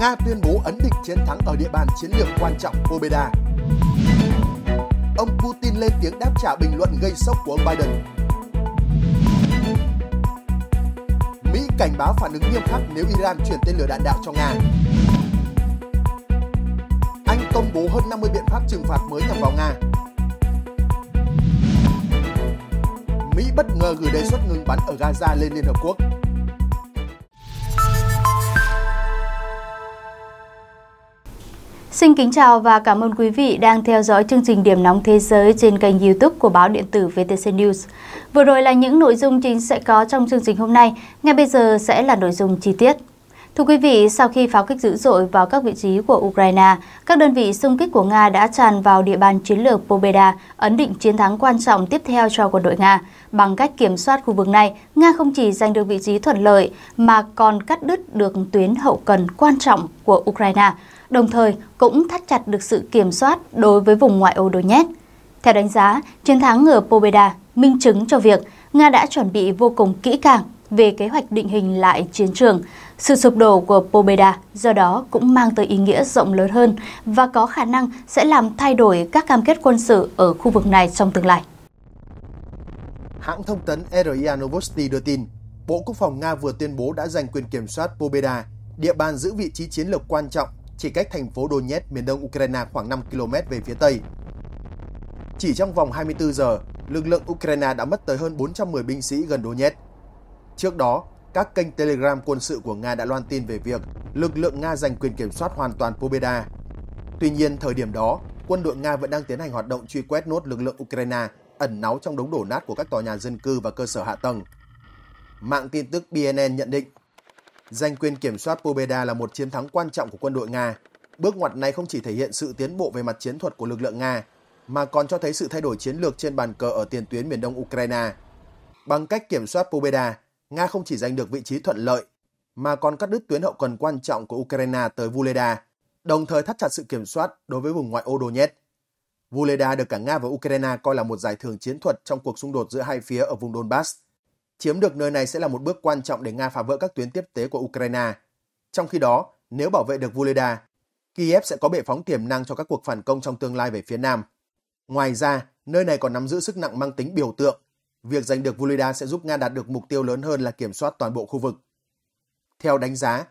Nga tuyên bố ấn định chiến thắng ở địa bàn chiến lược quan trọng Pobeda. Ông Putin lên tiếng đáp trả bình luận gây sốc của ông Biden. Mỹ cảnh báo phản ứng nghiêm khắc nếu Iran chuyển tên lửa đạn đạo cho Nga. Anh công bố hơn 50 biện pháp trừng phạt mới nhằm vào Nga. Mỹ bất ngờ gửi đề xuất ngừng bắn ở Gaza lên Liên Hợp Quốc. Xin kính chào và cảm ơn quý vị đang theo dõi chương trình Điểm nóng thế giới trên kênh YouTube của báo điện tử VTC News. Vừa rồi là những nội dung chính sẽ có trong chương trình hôm nay, ngay bây giờ sẽ là nội dung chi tiết. Thưa quý vị, sau khi pháo kích dữ dội vào các vị trí của Ukraine, các đơn vị xung kích của Nga đã tràn vào địa bàn chiến lược Pobeda, ấn định chiến thắng quan trọng tiếp theo cho quân đội Nga. Bằng cách kiểm soát khu vực này, Nga không chỉ giành được vị trí thuận lợi mà còn cắt đứt được tuyến hậu cần quan trọng của Ukraine – đồng thời cũng thắt chặt được sự kiểm soát đối với vùng ngoại ô Donetsk. Theo đánh giá, chiến thắng ở Pobeda minh chứng cho việc Nga đã chuẩn bị vô cùng kỹ càng về kế hoạch định hình lại chiến trường. Sự sụp đổ của Pobeda do đó cũng mang tới ý nghĩa rộng lớn hơn và có khả năng sẽ làm thay đổi các cam kết quân sự ở khu vực này trong tương lai. Hãng thông tấn RIA Novosti đưa tin, Bộ Quốc phòng Nga vừa tuyên bố đã giành quyền kiểm soát Pobeda, địa bàn giữ vị trí chiến lược quan trọng chỉ cách thành phố Donetsk miền đông Ukraine khoảng 5 km về phía tây. Chỉ trong vòng 24 giờ, lực lượng Ukraine đã mất tới hơn 410 binh sĩ gần Donetsk. Trước đó, các kênh Telegram quân sự của Nga đã loan tin về việc lực lượng Nga giành quyền kiểm soát hoàn toàn Pobeda. Tuy nhiên, thời điểm đó, quân đội Nga vẫn đang tiến hành hoạt động truy quét nốt lực lượng Ukraine ẩn náu trong đống đổ nát của các tòa nhà dân cư và cơ sở hạ tầng. Mạng tin tức BNN nhận định Giành quyền kiểm soát Pobeda là một chiến thắng quan trọng của quân đội Nga. Bước ngoặt này không chỉ thể hiện sự tiến bộ về mặt chiến thuật của lực lượng Nga, mà còn cho thấy sự thay đổi chiến lược trên bàn cờ ở tiền tuyến miền đông Ukraine. Bằng cách kiểm soát Pobeda, Nga không chỉ giành được vị trí thuận lợi, mà còn cắt đứt tuyến hậu cần quan trọng của Ukraine tới Vuleda, đồng thời thắt chặt sự kiểm soát đối với vùng ngoại ô Donetsk. Vuleda được cả Nga và Ukraine coi là một giải thưởng chiến thuật trong cuộc xung đột giữa hai phía ở vùng Donbass – Chiếm được nơi này sẽ là một bước quan trọng để Nga phá vỡ các tuyến tiếp tế của Ukraine. Trong khi đó, nếu bảo vệ được Voleda, Kiev sẽ có bệ phóng tiềm năng cho các cuộc phản công trong tương lai về phía Nam. Ngoài ra, nơi này còn nắm giữ sức nặng mang tính biểu tượng. Việc giành được Voleda sẽ giúp Nga đạt được mục tiêu lớn hơn là kiểm soát toàn bộ khu vực. Theo đánh giá,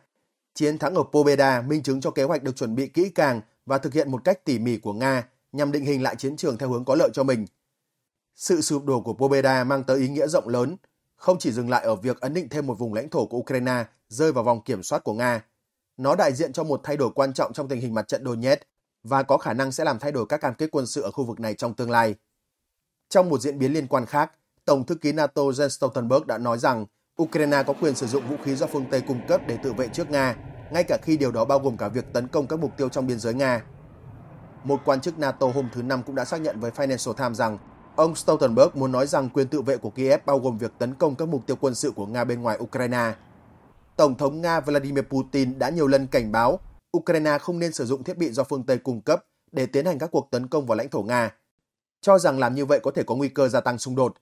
chiến thắng ở Pobeda minh chứng cho kế hoạch được chuẩn bị kỹ càng và thực hiện một cách tỉ mỉ của Nga nhằm định hình lại chiến trường theo hướng có lợi cho mình. Sự sụp đổ của Pobeda mang tới ý nghĩa rộng lớn, không chỉ dừng lại ở việc ấn định thêm một vùng lãnh thổ của Ukraine rơi vào vòng kiểm soát của Nga, nó đại diện cho một thay đổi quan trọng trong tình hình mặt trận Donetsk và có khả năng sẽ làm thay đổi các cam kết quân sự ở khu vực này trong tương lai. Trong một diễn biến liên quan khác, Tổng thư ký NATO Jens Stoltenberg đã nói rằng Ukraine có quyền sử dụng vũ khí do phương Tây cung cấp để tự vệ trước Nga, ngay cả khi điều đó bao gồm cả việc tấn công các mục tiêu trong biên giới Nga. Một quan chức NATO hôm thứ Năm cũng đã xác nhận với Financial Times rằng Ông Stoltenberg muốn nói rằng quyền tự vệ của Kiev bao gồm việc tấn công các mục tiêu quân sự của Nga bên ngoài Ukraine. Tổng thống Nga Vladimir Putin đã nhiều lần cảnh báo Ukraine không nên sử dụng thiết bị do phương Tây cung cấp để tiến hành các cuộc tấn công vào lãnh thổ Nga, cho rằng làm như vậy có thể có nguy cơ gia tăng xung đột.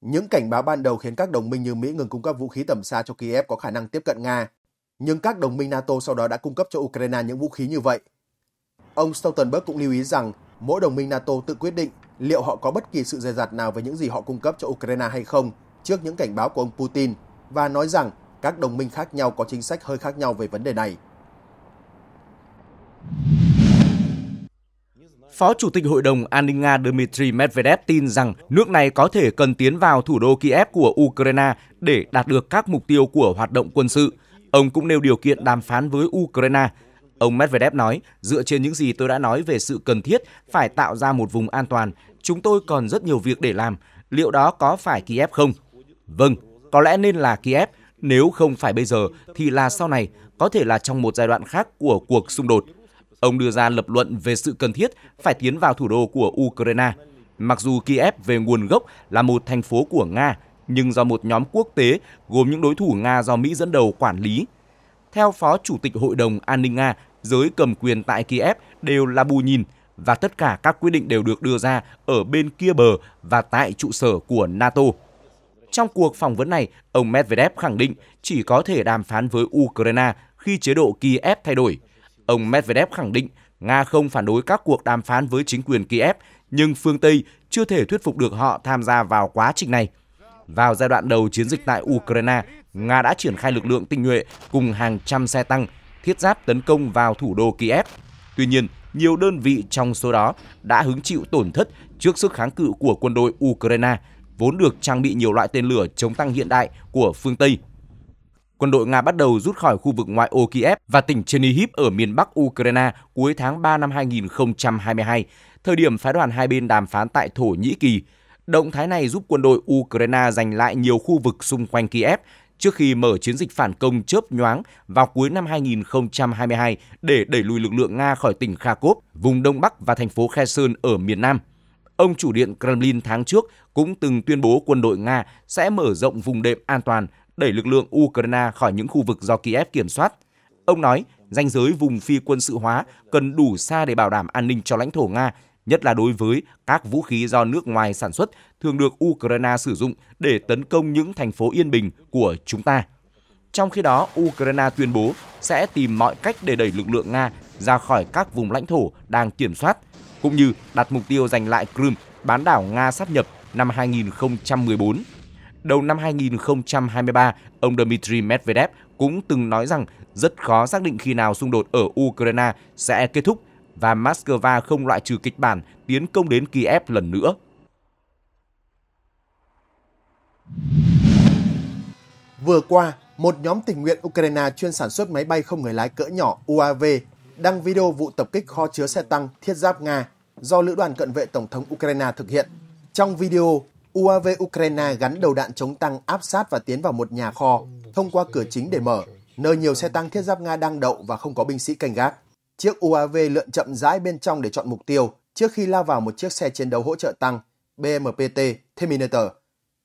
Những cảnh báo ban đầu khiến các đồng minh như Mỹ ngừng cung cấp vũ khí tầm xa cho Kiev có khả năng tiếp cận Nga, nhưng các đồng minh NATO sau đó đã cung cấp cho Ukraine những vũ khí như vậy. Ông Stoltenberg cũng lưu ý rằng mỗi đồng minh NATO tự quyết định liệu họ có bất kỳ sự dè dặt nào về những gì họ cung cấp cho Ukraine hay không trước những cảnh báo của ông Putin và nói rằng các đồng minh khác nhau có chính sách hơi khác nhau về vấn đề này. Phó Chủ tịch Hội đồng An ninh Nga Dmitry Medvedev tin rằng nước này có thể cần tiến vào thủ đô Kiev của Ukraine để đạt được các mục tiêu của hoạt động quân sự. Ông cũng nêu điều kiện đàm phán với Ukraine Ông Medvedev nói, dựa trên những gì tôi đã nói về sự cần thiết phải tạo ra một vùng an toàn, chúng tôi còn rất nhiều việc để làm, liệu đó có phải Kiev không? Vâng, có lẽ nên là Kiev, nếu không phải bây giờ thì là sau này, có thể là trong một giai đoạn khác của cuộc xung đột. Ông đưa ra lập luận về sự cần thiết phải tiến vào thủ đô của Ukraine. Mặc dù Kiev về nguồn gốc là một thành phố của Nga, nhưng do một nhóm quốc tế gồm những đối thủ Nga do Mỹ dẫn đầu quản lý. Theo Phó Chủ tịch Hội đồng An ninh Nga giới cầm quyền tại Kiev đều là bù nhìn và tất cả các quyết định đều được đưa ra ở bên kia bờ và tại trụ sở của NATO. Trong cuộc phỏng vấn này, ông Medvedev khẳng định chỉ có thể đàm phán với Ukraine khi chế độ Kiev thay đổi. Ông Medvedev khẳng định Nga không phản đối các cuộc đàm phán với chính quyền Kiev, nhưng phương Tây chưa thể thuyết phục được họ tham gia vào quá trình này. Vào giai đoạn đầu chiến dịch tại Ukraine, Nga đã triển khai lực lượng tinh nhuệ cùng hàng trăm xe tăng thiết giáp tấn công vào thủ đô Kiev. Tuy nhiên, nhiều đơn vị trong số đó đã hứng chịu tổn thất trước sức kháng cự của quân đội Ukraine, vốn được trang bị nhiều loại tên lửa chống tăng hiện đại của phương Tây. Quân đội Nga bắt đầu rút khỏi khu vực ngoại ô Kiev và tỉnh Chernihiv ở miền Bắc Ukraine cuối tháng 3 năm 2022, thời điểm phái đoàn hai bên đàm phán tại Thổ Nhĩ Kỳ. Động thái này giúp quân đội Ukraine giành lại nhiều khu vực xung quanh Kiev trước khi mở chiến dịch phản công chớp nhoáng vào cuối năm 2022 để đẩy lùi lực lượng Nga khỏi tỉnh Kharkov, vùng Đông Bắc và thành phố Kherson ở miền Nam. Ông chủ điện Kremlin tháng trước cũng từng tuyên bố quân đội Nga sẽ mở rộng vùng đệm an toàn, đẩy lực lượng Ukraine khỏi những khu vực do Kiev kiểm soát. Ông nói, ranh giới vùng phi quân sự hóa cần đủ xa để bảo đảm an ninh cho lãnh thổ Nga nhất là đối với các vũ khí do nước ngoài sản xuất thường được Ukraine sử dụng để tấn công những thành phố yên bình của chúng ta. Trong khi đó, Ukraine tuyên bố sẽ tìm mọi cách để đẩy lực lượng Nga ra khỏi các vùng lãnh thổ đang kiểm soát, cũng như đặt mục tiêu giành lại Crimea, bán đảo Nga sắp nhập năm 2014. Đầu năm 2023, ông Dmitry Medvedev cũng từng nói rằng rất khó xác định khi nào xung đột ở Ukraine sẽ kết thúc và Moscow không loại trừ kịch bản tiến công đến Kiev lần nữa. Vừa qua, một nhóm tình nguyện Ukraine chuyên sản xuất máy bay không người lái cỡ nhỏ UAV đăng video vụ tập kích kho chứa xe tăng thiết giáp Nga do lữ đoàn cận vệ Tổng thống Ukraine thực hiện. Trong video, UAV Ukraine gắn đầu đạn chống tăng áp sát và tiến vào một nhà kho thông qua cửa chính để mở, nơi nhiều xe tăng thiết giáp Nga đang đậu và không có binh sĩ canh gác. Chiếc UAV lượn chậm rãi bên trong để chọn mục tiêu trước khi lao vào một chiếc xe chiến đấu hỗ trợ tăng BMPT Terminator.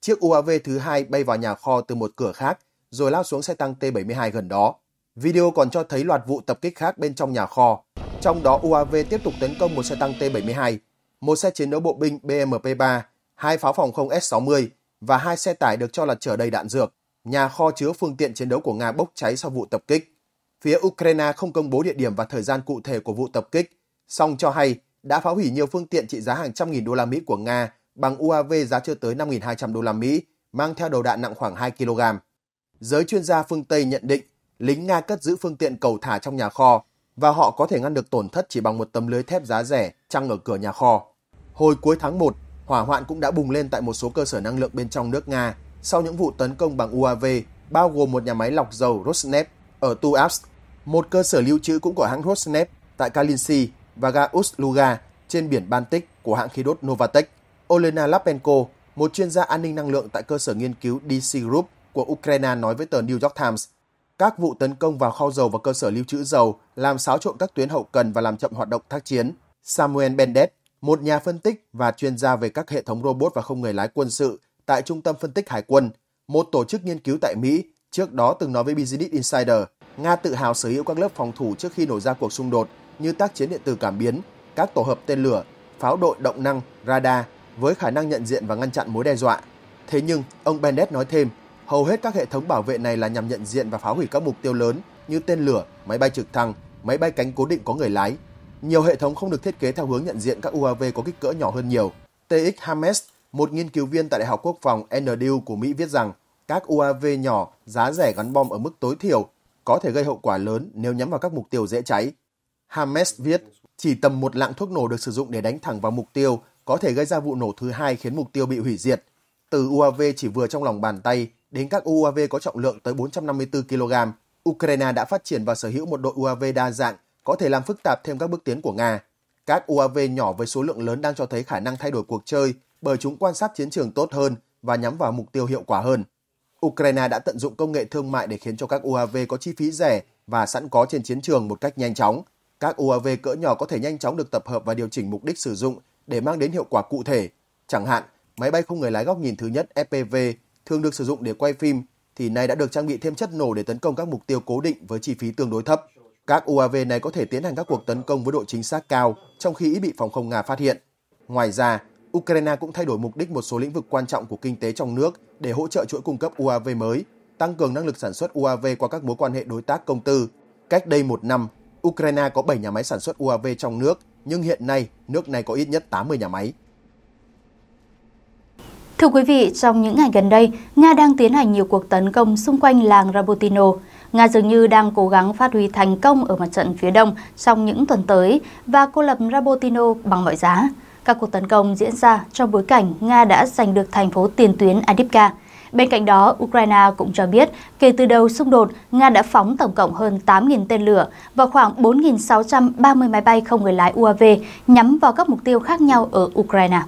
Chiếc UAV thứ hai bay vào nhà kho từ một cửa khác rồi lao xuống xe tăng T-72 gần đó. Video còn cho thấy loạt vụ tập kích khác bên trong nhà kho, trong đó UAV tiếp tục tấn công một xe tăng T-72, một xe chiến đấu bộ binh BMP-3, hai pháo phòng không S-60 và hai xe tải được cho là chở đầy đạn dược. Nhà kho chứa phương tiện chiến đấu của Nga bốc cháy sau vụ tập kích. Phía Ukraine không công bố địa điểm và thời gian cụ thể của vụ tập kích, song cho hay đã phá hủy nhiều phương tiện trị giá hàng trăm nghìn đô la Mỹ của Nga bằng UAV giá chưa tới 5.200 đô la Mỹ, mang theo đầu đạn nặng khoảng 2 kg. Giới chuyên gia phương Tây nhận định lính Nga cất giữ phương tiện cầu thả trong nhà kho và họ có thể ngăn được tổn thất chỉ bằng một tấm lưới thép giá rẻ trăng ở cửa nhà kho. Hồi cuối tháng 1, hỏa hoạn cũng đã bùng lên tại một số cơ sở năng lượng bên trong nước Nga sau những vụ tấn công bằng UAV, bao gồm một nhà máy lọc dầu Rosneft ở Tuapsk một cơ sở lưu trữ cũng của hãng Rosneft tại Kalinsi và ga Ustluga trên biển Baltic của hãng khí đốt Novatek, Olena Lapenko, một chuyên gia an ninh năng lượng tại cơ sở nghiên cứu DC Group của Ukraine nói với tờ New York Times, các vụ tấn công vào kho dầu và cơ sở lưu trữ dầu làm xáo trộn các tuyến hậu cần và làm chậm hoạt động tác chiến. Samuel Bendet, một nhà phân tích và chuyên gia về các hệ thống robot và không người lái quân sự tại Trung tâm Phân tích Hải quân, một tổ chức nghiên cứu tại Mỹ, trước đó từng nói với Business Insider – Nga tự hào sở hữu các lớp phòng thủ trước khi nổ ra cuộc xung đột như tác chiến điện tử cảm biến, các tổ hợp tên lửa, pháo đội động năng, radar với khả năng nhận diện và ngăn chặn mối đe dọa. Thế nhưng, ông Bennett nói thêm, hầu hết các hệ thống bảo vệ này là nhằm nhận diện và phá hủy các mục tiêu lớn như tên lửa, máy bay trực thăng, máy bay cánh cố định có người lái. Nhiều hệ thống không được thiết kế theo hướng nhận diện các UAV có kích cỡ nhỏ hơn nhiều. TX Hames, một nghiên cứu viên tại Đại học Quốc phòng NDU của Mỹ viết rằng, các UAV nhỏ giá rẻ gắn bom ở mức tối thiểu có thể gây hậu quả lớn nếu nhắm vào các mục tiêu dễ cháy. Hames viết, chỉ tầm một lạng thuốc nổ được sử dụng để đánh thẳng vào mục tiêu có thể gây ra vụ nổ thứ hai khiến mục tiêu bị hủy diệt. Từ UAV chỉ vừa trong lòng bàn tay đến các UAV có trọng lượng tới 454 kg, Ukraine đã phát triển và sở hữu một đội UAV đa dạng có thể làm phức tạp thêm các bước tiến của Nga. Các UAV nhỏ với số lượng lớn đang cho thấy khả năng thay đổi cuộc chơi bởi chúng quan sát chiến trường tốt hơn và nhắm vào mục tiêu hiệu quả hơn. Ukraine đã tận dụng công nghệ thương mại để khiến cho các UAV có chi phí rẻ và sẵn có trên chiến trường một cách nhanh chóng. Các UAV cỡ nhỏ có thể nhanh chóng được tập hợp và điều chỉnh mục đích sử dụng để mang đến hiệu quả cụ thể. Chẳng hạn, máy bay không người lái góc nhìn thứ nhất FPV thường được sử dụng để quay phim thì nay đã được trang bị thêm chất nổ để tấn công các mục tiêu cố định với chi phí tương đối thấp. Các UAV này có thể tiến hành các cuộc tấn công với độ chính xác cao trong khi ít bị phòng không Nga phát hiện. Ngoài ra, Ukraine cũng thay đổi mục đích một số lĩnh vực quan trọng của kinh tế trong nước để hỗ trợ chuỗi cung cấp UAV mới, tăng cường năng lực sản xuất UAV qua các mối quan hệ đối tác công tư. Cách đây một năm, Ukraine có 7 nhà máy sản xuất UAV trong nước, nhưng hiện nay nước này có ít nhất 80 nhà máy. Thưa quý vị, trong những ngày gần đây, Nga đang tiến hành nhiều cuộc tấn công xung quanh làng Rabotino. Nga dường như đang cố gắng phát huy thành công ở mặt trận phía đông trong những tuần tới và cô lập Rabotino bằng mọi giá. Các cuộc tấn công diễn ra trong bối cảnh Nga đã giành được thành phố tiền tuyến Adipka. Bên cạnh đó, Ukraine cũng cho biết kể từ đầu xung đột, Nga đã phóng tổng cộng hơn 8.000 tên lửa và khoảng 4.630 máy bay không người lái UAV nhắm vào các mục tiêu khác nhau ở Ukraine.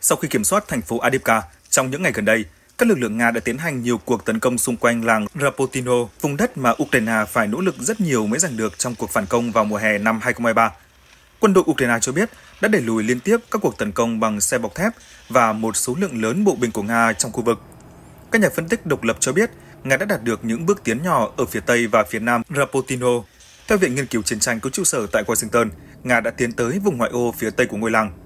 Sau khi kiểm soát thành phố Adipka, trong những ngày gần đây, các lực lượng Nga đã tiến hành nhiều cuộc tấn công xung quanh làng Rapotino, vùng đất mà Ukraine phải nỗ lực rất nhiều mới giành được trong cuộc phản công vào mùa hè năm 2023 quân đội Ukraine cho biết đã đẩy lùi liên tiếp các cuộc tấn công bằng xe bọc thép và một số lượng lớn bộ binh của Nga trong khu vực. Các nhà phân tích độc lập cho biết Nga đã đạt được những bước tiến nhỏ ở phía Tây và phía Nam Rapotino. Theo Viện Nghiên cứu Chiến tranh có trụ sở tại Washington, Nga đã tiến tới vùng ngoại ô phía Tây của ngôi làng.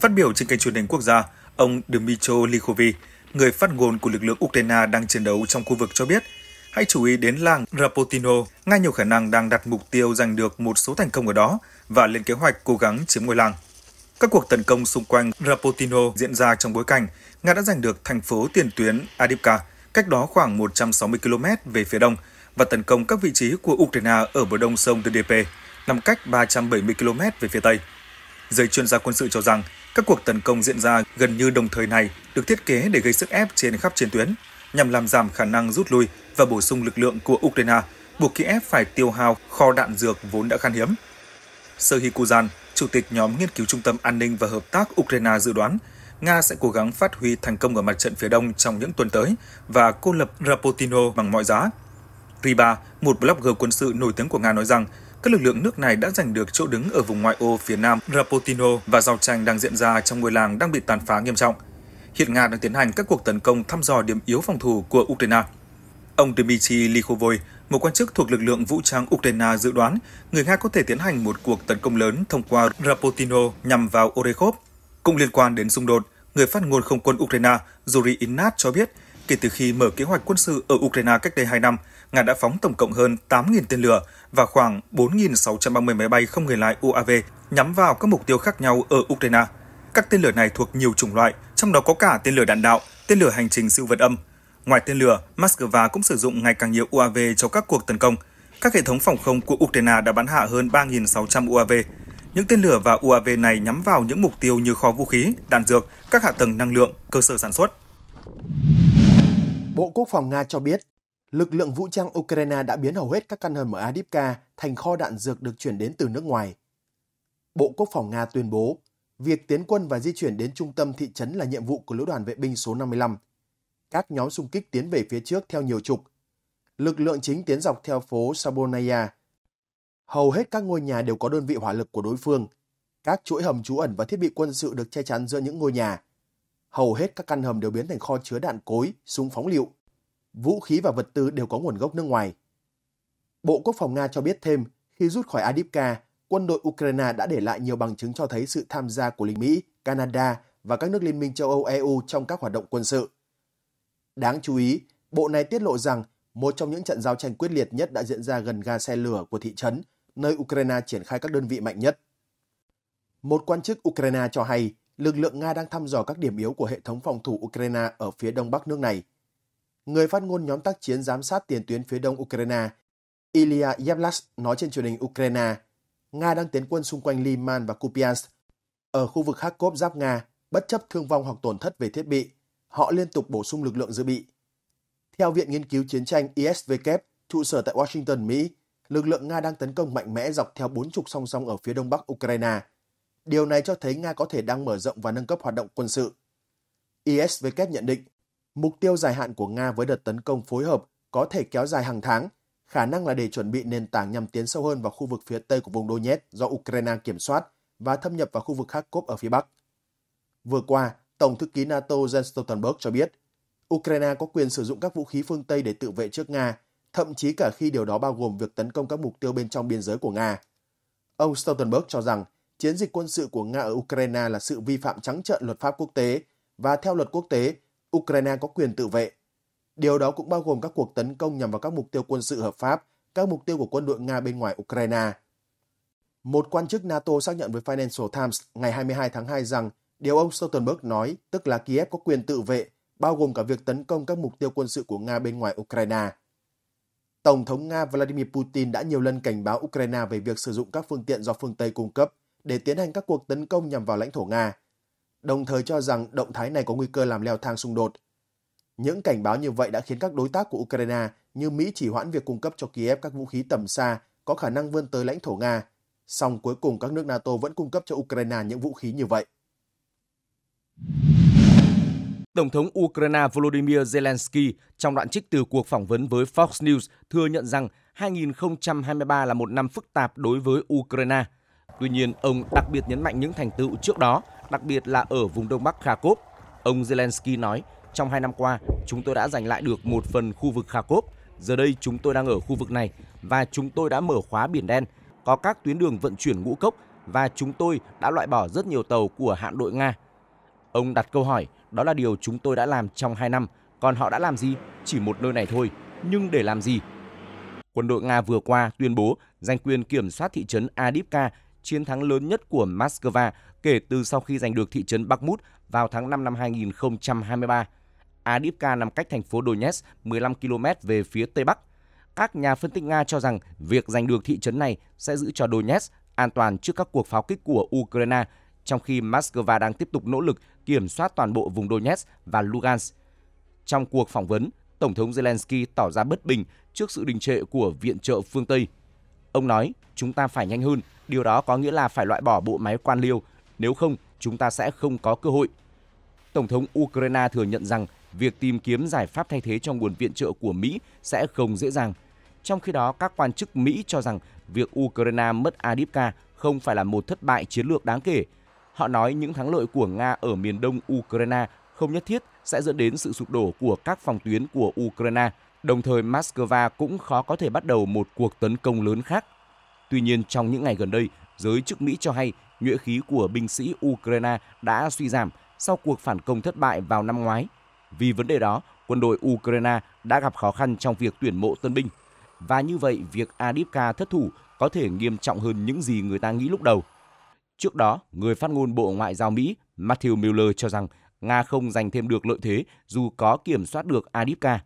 Phát biểu trên kênh truyền hình quốc gia, ông Dmitry Likhovi, người phát ngôn của lực lượng Ukraine đang chiến đấu trong khu vực cho biết – hãy chú ý đến làng Rapotino, ngay nhiều khả năng đang đặt mục tiêu giành được một số thành công ở đó và lên kế hoạch cố gắng chiếm ngôi làng. Các cuộc tấn công xung quanh Rapotino diễn ra trong bối cảnh Nga đã giành được thành phố tiền tuyến Adivka, cách đó khoảng 160 km về phía đông, và tấn công các vị trí của Ukraine ở bờ đông sông DDP, nằm cách 370 km về phía tây. Giới chuyên gia quân sự cho rằng, các cuộc tấn công diễn ra gần như đồng thời này được thiết kế để gây sức ép trên khắp chiến tuyến, nhằm làm giảm khả năng rút lui và bổ sung lực lượng của Ukraine, buộc Kiev phải tiêu hao kho đạn dược vốn đã khan hiếm. Serhiy Kuzan, chủ tịch nhóm nghiên cứu Trung tâm An ninh và Hợp tác Ukraine dự đoán, Nga sẽ cố gắng phát huy thành công ở mặt trận phía đông trong những tuần tới và cô lập Rapotino bằng mọi giá. Riba, một blogger quân sự nổi tiếng của Nga nói rằng, các lực lượng nước này đã giành được chỗ đứng ở vùng ngoại ô phía nam Rapotino và giao tranh đang diễn ra trong ngôi làng đang bị tàn phá nghiêm trọng – hiện Nga đang tiến hành các cuộc tấn công thăm dò điểm yếu phòng thủ của Ukraine. Ông Dmitry Likhovoy, một quan chức thuộc lực lượng vũ trang Ukraine dự đoán người Nga có thể tiến hành một cuộc tấn công lớn thông qua Rapotino nhằm vào Orekhov. Cũng liên quan đến xung đột, người phát ngôn không quân Ukraine Yuri Inat cho biết kể từ khi mở kế hoạch quân sự ở Ukraine cách đây 2 năm, Nga đã phóng tổng cộng hơn 8.000 tên lửa và khoảng 4.630 máy bay không người lái UAV nhắm vào các mục tiêu khác nhau ở Ukraine. Các tên lửa này thuộc nhiều chủng loại, trong đó có cả tên lửa đạn đạo, tên lửa hành trình siêu vật âm. Ngoài tên lửa, Moscow cũng sử dụng ngày càng nhiều UAV cho các cuộc tấn công. Các hệ thống phòng không của Ukraine đã bắn hạ hơn 3.600 UAV. Những tên lửa và UAV này nhắm vào những mục tiêu như kho vũ khí, đạn dược, các hạ tầng năng lượng, cơ sở sản xuất. Bộ Quốc phòng Nga cho biết, lực lượng vũ trang Ukraine đã biến hầu hết các căn hầm ở Adipka thành kho đạn dược được chuyển đến từ nước ngoài. Bộ Quốc phòng Nga tuyên bố việc tiến quân và di chuyển đến trung tâm thị trấn là nhiệm vụ của lữ đoàn vệ binh số 55. Các nhóm xung kích tiến về phía trước theo nhiều trục. Lực lượng chính tiến dọc theo phố Sabonaya. Hầu hết các ngôi nhà đều có đơn vị hỏa lực của đối phương. Các chuỗi hầm trú ẩn và thiết bị quân sự được che chắn giữa những ngôi nhà. Hầu hết các căn hầm đều biến thành kho chứa đạn cối, súng phóng liệu. Vũ khí và vật tư đều có nguồn gốc nước ngoài. Bộ Quốc phòng Nga cho biết thêm, khi rút khỏi Adipka, quân đội Ukraine đã để lại nhiều bằng chứng cho thấy sự tham gia của lính Mỹ, Canada và các nước Liên minh châu Âu EU trong các hoạt động quân sự. Đáng chú ý, bộ này tiết lộ rằng một trong những trận giao tranh quyết liệt nhất đã diễn ra gần ga xe lửa của thị trấn, nơi Ukraine triển khai các đơn vị mạnh nhất. Một quan chức Ukraine cho hay lực lượng Nga đang thăm dò các điểm yếu của hệ thống phòng thủ Ukraine ở phía đông bắc nước này. Người phát ngôn nhóm tác chiến giám sát tiền tuyến phía đông Ukraine, Ilya Yevlas nói trên truyền hình Ukraine Nga đang tiến quân xung quanh Liman và Kupiansk. Ở khu vực Kharkov giáp Nga, bất chấp thương vong hoặc tổn thất về thiết bị, họ liên tục bổ sung lực lượng dự bị. Theo Viện Nghiên cứu Chiến tranh ISVK, trụ sở tại Washington, Mỹ, lực lượng Nga đang tấn công mạnh mẽ dọc theo bốn trục song song ở phía đông bắc Ukraine. Điều này cho thấy Nga có thể đang mở rộng và nâng cấp hoạt động quân sự. ISVK nhận định, mục tiêu dài hạn của Nga với đợt tấn công phối hợp có thể kéo dài hàng tháng – khả năng là để chuẩn bị nền tảng nhằm tiến sâu hơn vào khu vực phía tây của vùng Donetsk do Ukraine kiểm soát và thâm nhập vào khu vực Kharkov ở phía bắc. Vừa qua, Tổng thư ký NATO Jens Stoltenberg cho biết, Ukraine có quyền sử dụng các vũ khí phương Tây để tự vệ trước Nga, thậm chí cả khi điều đó bao gồm việc tấn công các mục tiêu bên trong biên giới của Nga. Ông Stoltenberg cho rằng chiến dịch quân sự của Nga ở Ukraine là sự vi phạm trắng trợn luật pháp quốc tế và theo luật quốc tế, Ukraine có quyền tự vệ Điều đó cũng bao gồm các cuộc tấn công nhằm vào các mục tiêu quân sự hợp pháp, các mục tiêu của quân đội Nga bên ngoài Ukraine. Một quan chức NATO xác nhận với Financial Times ngày 22 tháng 2 rằng điều ông Stoltenberg nói, tức là Kiev có quyền tự vệ, bao gồm cả việc tấn công các mục tiêu quân sự của Nga bên ngoài Ukraine. Tổng thống Nga Vladimir Putin đã nhiều lần cảnh báo Ukraine về việc sử dụng các phương tiện do phương Tây cung cấp để tiến hành các cuộc tấn công nhằm vào lãnh thổ Nga, đồng thời cho rằng động thái này có nguy cơ làm leo thang xung đột những cảnh báo như vậy đã khiến các đối tác của Ukraine như Mỹ chỉ hoãn việc cung cấp cho Kiev các vũ khí tầm xa có khả năng vươn tới lãnh thổ Nga, song cuối cùng các nước NATO vẫn cung cấp cho Ukraine những vũ khí như vậy. Tổng thống Ukraine Volodymyr Zelensky trong đoạn trích từ cuộc phỏng vấn với Fox News thừa nhận rằng 2023 là một năm phức tạp đối với Ukraine. Tuy nhiên, ông đặc biệt nhấn mạnh những thành tựu trước đó, đặc biệt là ở vùng đông bắc Kharkov. Ông Zelensky nói trong 2 năm qua, chúng tôi đã giành lại được một phần khu vực Kharkov. Giờ đây chúng tôi đang ở khu vực này và chúng tôi đã mở khóa biển đen, có các tuyến đường vận chuyển ngũ cốc và chúng tôi đã loại bỏ rất nhiều tàu của hạm đội Nga. Ông đặt câu hỏi, đó là điều chúng tôi đã làm trong 2 năm, còn họ đã làm gì? Chỉ một nơi này thôi, nhưng để làm gì? Quân đội Nga vừa qua tuyên bố giành quyền kiểm soát thị trấn adipka chiến thắng lớn nhất của Moscow kể từ sau khi giành được thị trấn Bakhmut vào tháng 5 năm 2023. Adivka nằm cách thành phố Donetsk 15 km về phía tây bắc. Các nhà phân tích Nga cho rằng việc giành được thị trấn này sẽ giữ cho Donetsk an toàn trước các cuộc pháo kích của Ukraine, trong khi Moscow đang tiếp tục nỗ lực kiểm soát toàn bộ vùng Donetsk và Lugansk. Trong cuộc phỏng vấn, Tổng thống Zelensky tỏ ra bất bình trước sự đình trệ của viện trợ phương Tây. Ông nói, chúng ta phải nhanh hơn, điều đó có nghĩa là phải loại bỏ bộ máy quan liêu, nếu không chúng ta sẽ không có cơ hội. Tổng thống Ukraine thừa nhận rằng việc tìm kiếm giải pháp thay thế cho nguồn viện trợ của Mỹ sẽ không dễ dàng. Trong khi đó, các quan chức Mỹ cho rằng việc Ukraine mất Adipka không phải là một thất bại chiến lược đáng kể. Họ nói những thắng lợi của Nga ở miền đông Ukraine không nhất thiết sẽ dẫn đến sự sụp đổ của các phòng tuyến của Ukraine. Đồng thời, Moscow cũng khó có thể bắt đầu một cuộc tấn công lớn khác. Tuy nhiên, trong những ngày gần đây, giới chức Mỹ cho hay nhuệ khí của binh sĩ Ukraine đã suy giảm sau cuộc phản công thất bại vào năm ngoái – vì vấn đề đó, quân đội Ukraine đã gặp khó khăn trong việc tuyển mộ tân binh. Và như vậy, việc Adipka thất thủ có thể nghiêm trọng hơn những gì người ta nghĩ lúc đầu. Trước đó, người phát ngôn Bộ Ngoại giao Mỹ Matthew Miller cho rằng Nga không giành thêm được lợi thế dù có kiểm soát được Adipka.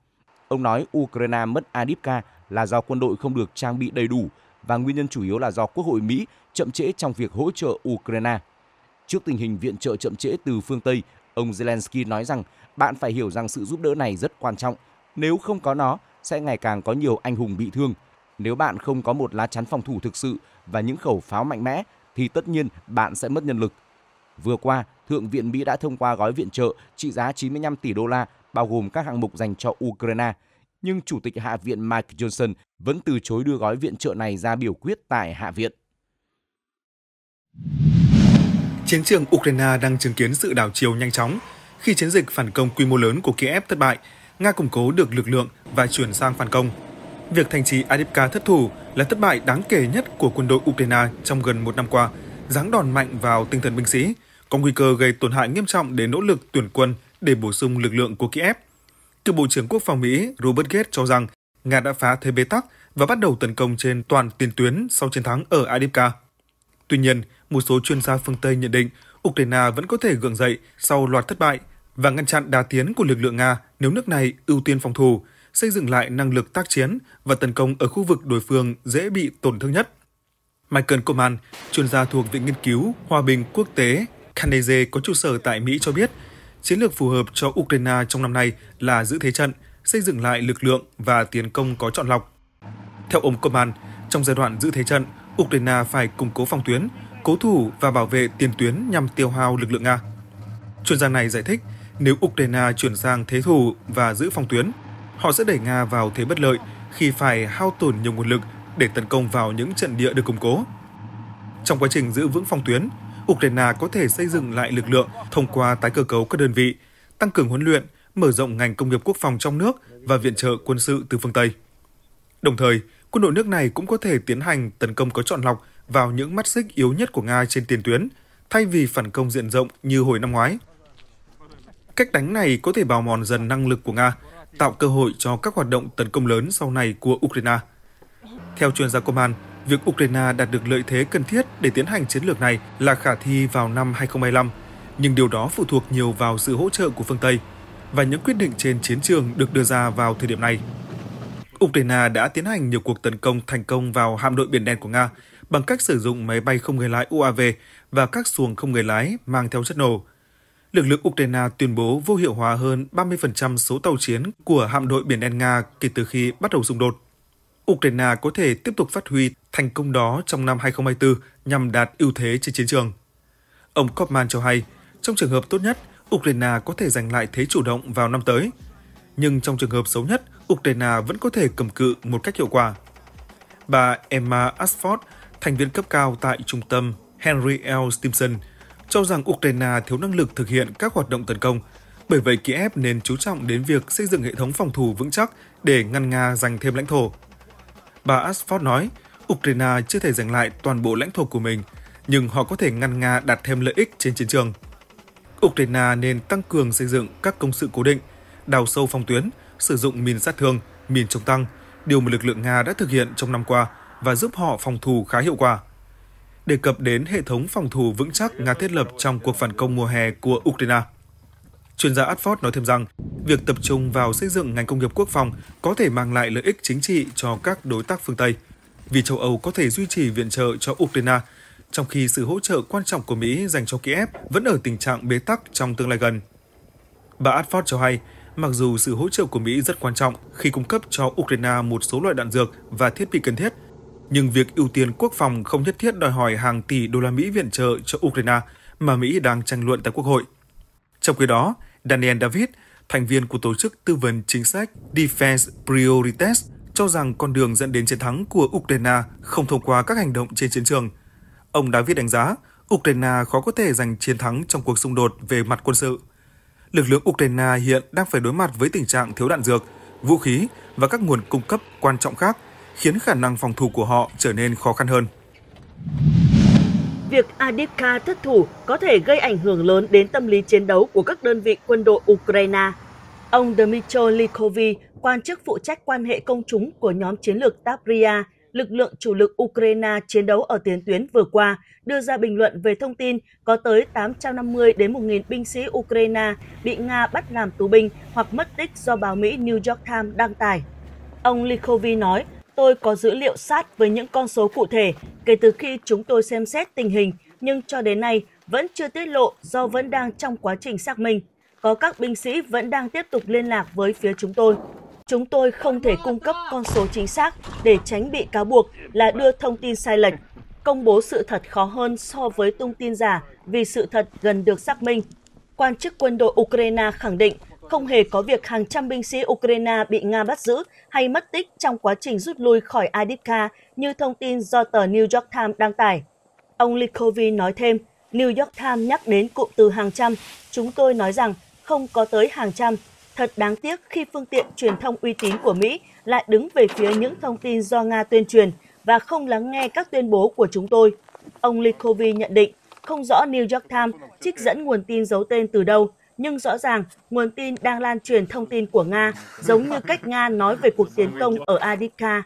Ông nói Ukraine mất Adipka là do quân đội không được trang bị đầy đủ và nguyên nhân chủ yếu là do Quốc hội Mỹ chậm trễ trong việc hỗ trợ Ukraine. Trước tình hình viện trợ chậm trễ từ phương Tây, ông Zelensky nói rằng bạn phải hiểu rằng sự giúp đỡ này rất quan trọng. Nếu không có nó, sẽ ngày càng có nhiều anh hùng bị thương. Nếu bạn không có một lá chắn phòng thủ thực sự và những khẩu pháo mạnh mẽ, thì tất nhiên bạn sẽ mất nhân lực. Vừa qua, Thượng viện Mỹ đã thông qua gói viện trợ trị giá 95 tỷ đô la, bao gồm các hạng mục dành cho Ukraine. Nhưng Chủ tịch Hạ viện Mike Johnson vẫn từ chối đưa gói viện trợ này ra biểu quyết tại Hạ viện. Chiến trường Ukraine đang chứng kiến sự đảo chiều nhanh chóng khi chiến dịch phản công quy mô lớn của Kiev thất bại, Nga củng cố được lực lượng và chuyển sang phản công. Việc thành trì Adipka thất thủ là thất bại đáng kể nhất của quân đội Ukraine trong gần một năm qua, giáng đòn mạnh vào tinh thần binh sĩ, có nguy cơ gây tổn hại nghiêm trọng đến nỗ lực tuyển quân để bổ sung lực lượng của Kiev. Cựu Bộ trưởng Quốc phòng Mỹ Robert Gates cho rằng Nga đã phá thế bế tắc và bắt đầu tấn công trên toàn tiền tuyến sau chiến thắng ở Adipka. Tuy nhiên, một số chuyên gia phương Tây nhận định Ukraine vẫn có thể gượng dậy sau loạt thất bại và ngăn chặn đà tiến của lực lượng Nga nếu nước này ưu tiên phòng thủ, xây dựng lại năng lực tác chiến và tấn công ở khu vực đối phương dễ bị tổn thương nhất. Michael Coman, chuyên gia thuộc Viện Nghiên cứu Hòa bình Quốc tế Carnegie có trụ sở tại Mỹ cho biết, chiến lược phù hợp cho Ukraine trong năm nay là giữ thế trận, xây dựng lại lực lượng và tiến công có chọn lọc. Theo ông Coman, trong giai đoạn giữ thế trận, Ukraine phải củng cố phòng tuyến, cố thủ và bảo vệ tiền tuyến nhằm tiêu hao lực lượng Nga. Chuyên gia này giải thích, nếu Ukraine chuyển sang thế thủ và giữ phòng tuyến, họ sẽ đẩy Nga vào thế bất lợi khi phải hao tổn nhiều nguồn lực để tấn công vào những trận địa được củng cố. Trong quá trình giữ vững phòng tuyến, Ukraine có thể xây dựng lại lực lượng thông qua tái cơ cấu các đơn vị, tăng cường huấn luyện, mở rộng ngành công nghiệp quốc phòng trong nước và viện trợ quân sự từ phương Tây. Đồng thời, quân đội nước này cũng có thể tiến hành tấn công có chọn lọc vào những mắt xích yếu nhất của Nga trên tiền tuyến, thay vì phản công diện rộng như hồi năm ngoái. Cách đánh này có thể bào mòn dần năng lực của Nga, tạo cơ hội cho các hoạt động tấn công lớn sau này của Ukraine. Theo chuyên gia Koman, việc Ukraine đạt được lợi thế cần thiết để tiến hành chiến lược này là khả thi vào năm 2025, nhưng điều đó phụ thuộc nhiều vào sự hỗ trợ của phương Tây và những quyết định trên chiến trường được đưa ra vào thời điểm này. Ukraine đã tiến hành nhiều cuộc tấn công thành công vào hạm đội Biển Đen của Nga, bằng cách sử dụng máy bay không người lái UAV và các xuồng không người lái mang theo chất nổ. Lực lượng Ukraine tuyên bố vô hiệu hóa hơn 30% số tàu chiến của hạm đội Biển Đen Nga kể từ khi bắt đầu xung đột. Ukraine có thể tiếp tục phát huy thành công đó trong năm 2024 nhằm đạt ưu thế trên chiến trường. Ông Kopman cho hay, trong trường hợp tốt nhất, Ukraine có thể giành lại thế chủ động vào năm tới. Nhưng trong trường hợp xấu nhất, Ukraine vẫn có thể cầm cự một cách hiệu quả. Bà Emma Asford, thành viên cấp cao tại trung tâm Henry L. Stimson, cho rằng Ukraine thiếu năng lực thực hiện các hoạt động tấn công. Bởi vậy, Kiev nên chú trọng đến việc xây dựng hệ thống phòng thủ vững chắc để ngăn Nga giành thêm lãnh thổ. Bà Asford nói, Ukraine chưa thể giành lại toàn bộ lãnh thổ của mình, nhưng họ có thể ngăn Nga đạt thêm lợi ích trên chiến trường. Ukraine nên tăng cường xây dựng các công sự cố định, đào sâu phòng tuyến, sử dụng mìn sát thương, mìn chống tăng, điều mà lực lượng Nga đã thực hiện trong năm qua – và giúp họ phòng thủ khá hiệu quả. Đề cập đến hệ thống phòng thủ vững chắc Nga thiết lập trong cuộc phản công mùa hè của Ukraine. Chuyên gia Atford nói thêm rằng, việc tập trung vào xây dựng ngành công nghiệp quốc phòng có thể mang lại lợi ích chính trị cho các đối tác phương Tây, vì châu Âu có thể duy trì viện trợ cho Ukraine, trong khi sự hỗ trợ quan trọng của Mỹ dành cho Kiev vẫn ở tình trạng bế tắc trong tương lai gần. Bà Atford cho hay, mặc dù sự hỗ trợ của Mỹ rất quan trọng khi cung cấp cho Ukraine một số loại đạn dược và thiết bị cần thiết, nhưng việc ưu tiên quốc phòng không nhất thiết đòi hỏi hàng tỷ đô la Mỹ viện trợ cho Ukraine mà Mỹ đang tranh luận tại Quốc hội. Trong khi đó, Daniel David, thành viên của tổ chức tư vấn chính sách Defense Priorities, cho rằng con đường dẫn đến chiến thắng của Ukraine không thông qua các hành động trên chiến trường. Ông David đánh giá, Ukraine khó có thể giành chiến thắng trong cuộc xung đột về mặt quân sự. Lực lượng Ukraine hiện đang phải đối mặt với tình trạng thiếu đạn dược, vũ khí và các nguồn cung cấp quan trọng khác khiến khả năng phòng thủ của họ trở nên khó khăn hơn. Việc Adipka thất thủ có thể gây ảnh hưởng lớn đến tâm lý chiến đấu của các đơn vị quân đội Ukraine. Ông Dmytro Likovi, quan chức phụ trách quan hệ công chúng của nhóm chiến lược Tabria, lực lượng chủ lực Ukraine chiến đấu ở tiền tuyến vừa qua, đưa ra bình luận về thông tin có tới 850 đến 1.000 binh sĩ Ukraine bị Nga bắt làm tù binh hoặc mất tích do báo Mỹ New York Times đăng tải. Ông Likovi nói tôi có dữ liệu sát với những con số cụ thể kể từ khi chúng tôi xem xét tình hình, nhưng cho đến nay vẫn chưa tiết lộ do vẫn đang trong quá trình xác minh. Có các binh sĩ vẫn đang tiếp tục liên lạc với phía chúng tôi. Chúng tôi không thể cung cấp con số chính xác để tránh bị cáo buộc là đưa thông tin sai lệch. Công bố sự thật khó hơn so với tung tin giả vì sự thật gần được xác minh. Quan chức quân đội Ukraine khẳng định không hề có việc hàng trăm binh sĩ Ukraine bị Nga bắt giữ hay mất tích trong quá trình rút lui khỏi Adipka như thông tin do tờ New York Times đăng tải. Ông Likovi nói thêm, New York Times nhắc đến cụm từ hàng trăm, chúng tôi nói rằng không có tới hàng trăm. Thật đáng tiếc khi phương tiện truyền thông uy tín của Mỹ lại đứng về phía những thông tin do Nga tuyên truyền và không lắng nghe các tuyên bố của chúng tôi. Ông Likovi nhận định, không rõ New York Times trích dẫn nguồn tin giấu tên từ đâu, nhưng rõ ràng nguồn tin đang lan truyền thông tin của Nga giống như cách Nga nói về cuộc tiến công ở Adivka.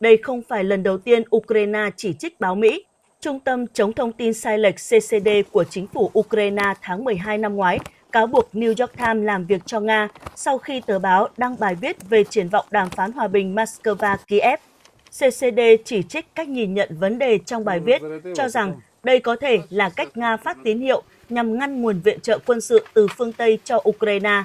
Đây không phải lần đầu tiên Ukraine chỉ trích báo Mỹ. Trung tâm chống thông tin sai lệch CCD của chính phủ Ukraine tháng 12 năm ngoái cáo buộc New York Times làm việc cho Nga sau khi tờ báo đăng bài viết về triển vọng đàm phán hòa bình Moscow-Kiev. CCD chỉ trích cách nhìn nhận vấn đề trong bài viết, cho rằng đây có thể là cách Nga phát tín hiệu nhằm ngăn nguồn viện trợ quân sự từ phương Tây cho Ukraine.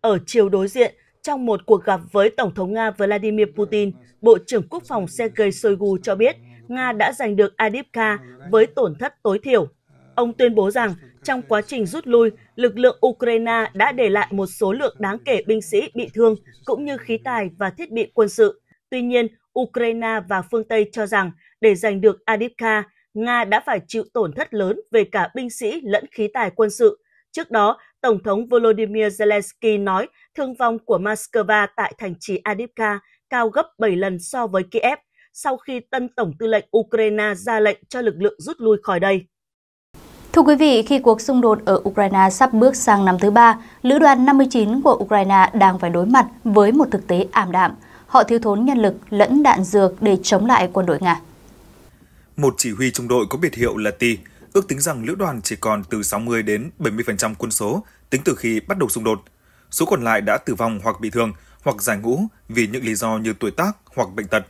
Ở chiều đối diện, trong một cuộc gặp với Tổng thống Nga Vladimir Putin, Bộ trưởng Quốc phòng Sergei Shoigu cho biết Nga đã giành được Adipka với tổn thất tối thiểu. Ông tuyên bố rằng trong quá trình rút lui, lực lượng Ukraine đã để lại một số lượng đáng kể binh sĩ bị thương cũng như khí tài và thiết bị quân sự. Tuy nhiên, Ukraine và phương Tây cho rằng để giành được Adipka, Nga đã phải chịu tổn thất lớn về cả binh sĩ lẫn khí tài quân sự. Trước đó, Tổng thống Volodymyr Zelensky nói thương vong của Moscow tại thành trì Adivka cao gấp 7 lần so với Kiev sau khi tân tổng tư lệnh Ukraine ra lệnh cho lực lượng rút lui khỏi đây. Thưa quý vị, khi cuộc xung đột ở Ukraine sắp bước sang năm thứ ba, Lữ đoàn 59 của Ukraine đang phải đối mặt với một thực tế ảm đạm. Họ thiếu thốn nhân lực lẫn đạn dược để chống lại quân đội Nga một chỉ huy trung đội có biệt hiệu là Ti, ước tính rằng lữ đoàn chỉ còn từ 60 đến 70% quân số tính từ khi bắt đầu xung đột. Số còn lại đã tử vong hoặc bị thương hoặc giải ngũ vì những lý do như tuổi tác hoặc bệnh tật.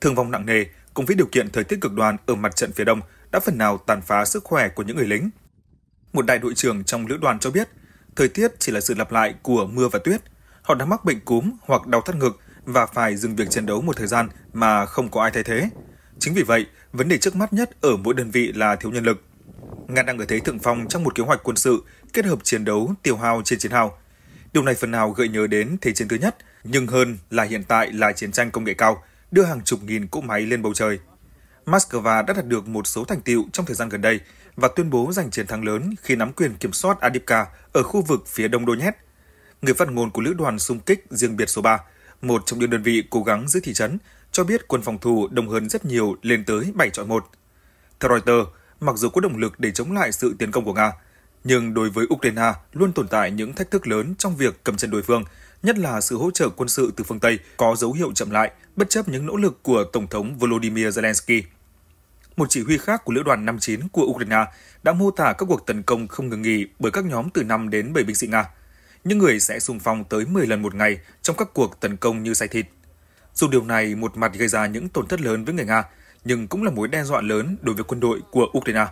Thương vong nặng nề cùng với điều kiện thời tiết cực đoan ở mặt trận phía đông đã phần nào tàn phá sức khỏe của những người lính. Một đại đội trưởng trong lữ đoàn cho biết, thời tiết chỉ là sự lặp lại của mưa và tuyết. Họ đã mắc bệnh cúm hoặc đau thắt ngực và phải dừng việc chiến đấu một thời gian mà không có ai thay thế. Chính vì vậy, vấn đề trước mắt nhất ở mỗi đơn vị là thiếu nhân lực. Nga đang ở thế thượng phong trong một kế hoạch quân sự kết hợp chiến đấu tiêu hao trên chiến hào. Điều này phần nào gợi nhớ đến Thế chiến thứ nhất, nhưng hơn là hiện tại là chiến tranh công nghệ cao, đưa hàng chục nghìn cỗ máy lên bầu trời. Moscow đã đạt được một số thành tiệu trong thời gian gần đây và tuyên bố giành chiến thắng lớn khi nắm quyền kiểm soát Adipka ở khu vực phía đông Donetsk. Người phát ngôn của lữ đoàn xung kích riêng biệt số 3, một trong những đơn vị cố gắng giữ thị trấn, cho biết quân phòng thủ đông hơn rất nhiều lên tới 7 trọi 1. Theo Reuters, mặc dù có động lực để chống lại sự tiến công của Nga, nhưng đối với Ukraine luôn tồn tại những thách thức lớn trong việc cầm chân đối phương, nhất là sự hỗ trợ quân sự từ phương Tây có dấu hiệu chậm lại, bất chấp những nỗ lực của Tổng thống Volodymyr Zelensky. Một chỉ huy khác của lữ đoàn 59 của Ukraine đã mô tả các cuộc tấn công không ngừng nghỉ bởi các nhóm từ 5 đến 7 binh sĩ Nga. Những người sẽ xung phong tới 10 lần một ngày trong các cuộc tấn công như say thịt. Dù điều này một mặt gây ra những tổn thất lớn với người Nga, nhưng cũng là mối đe dọa lớn đối với quân đội của Ukraine.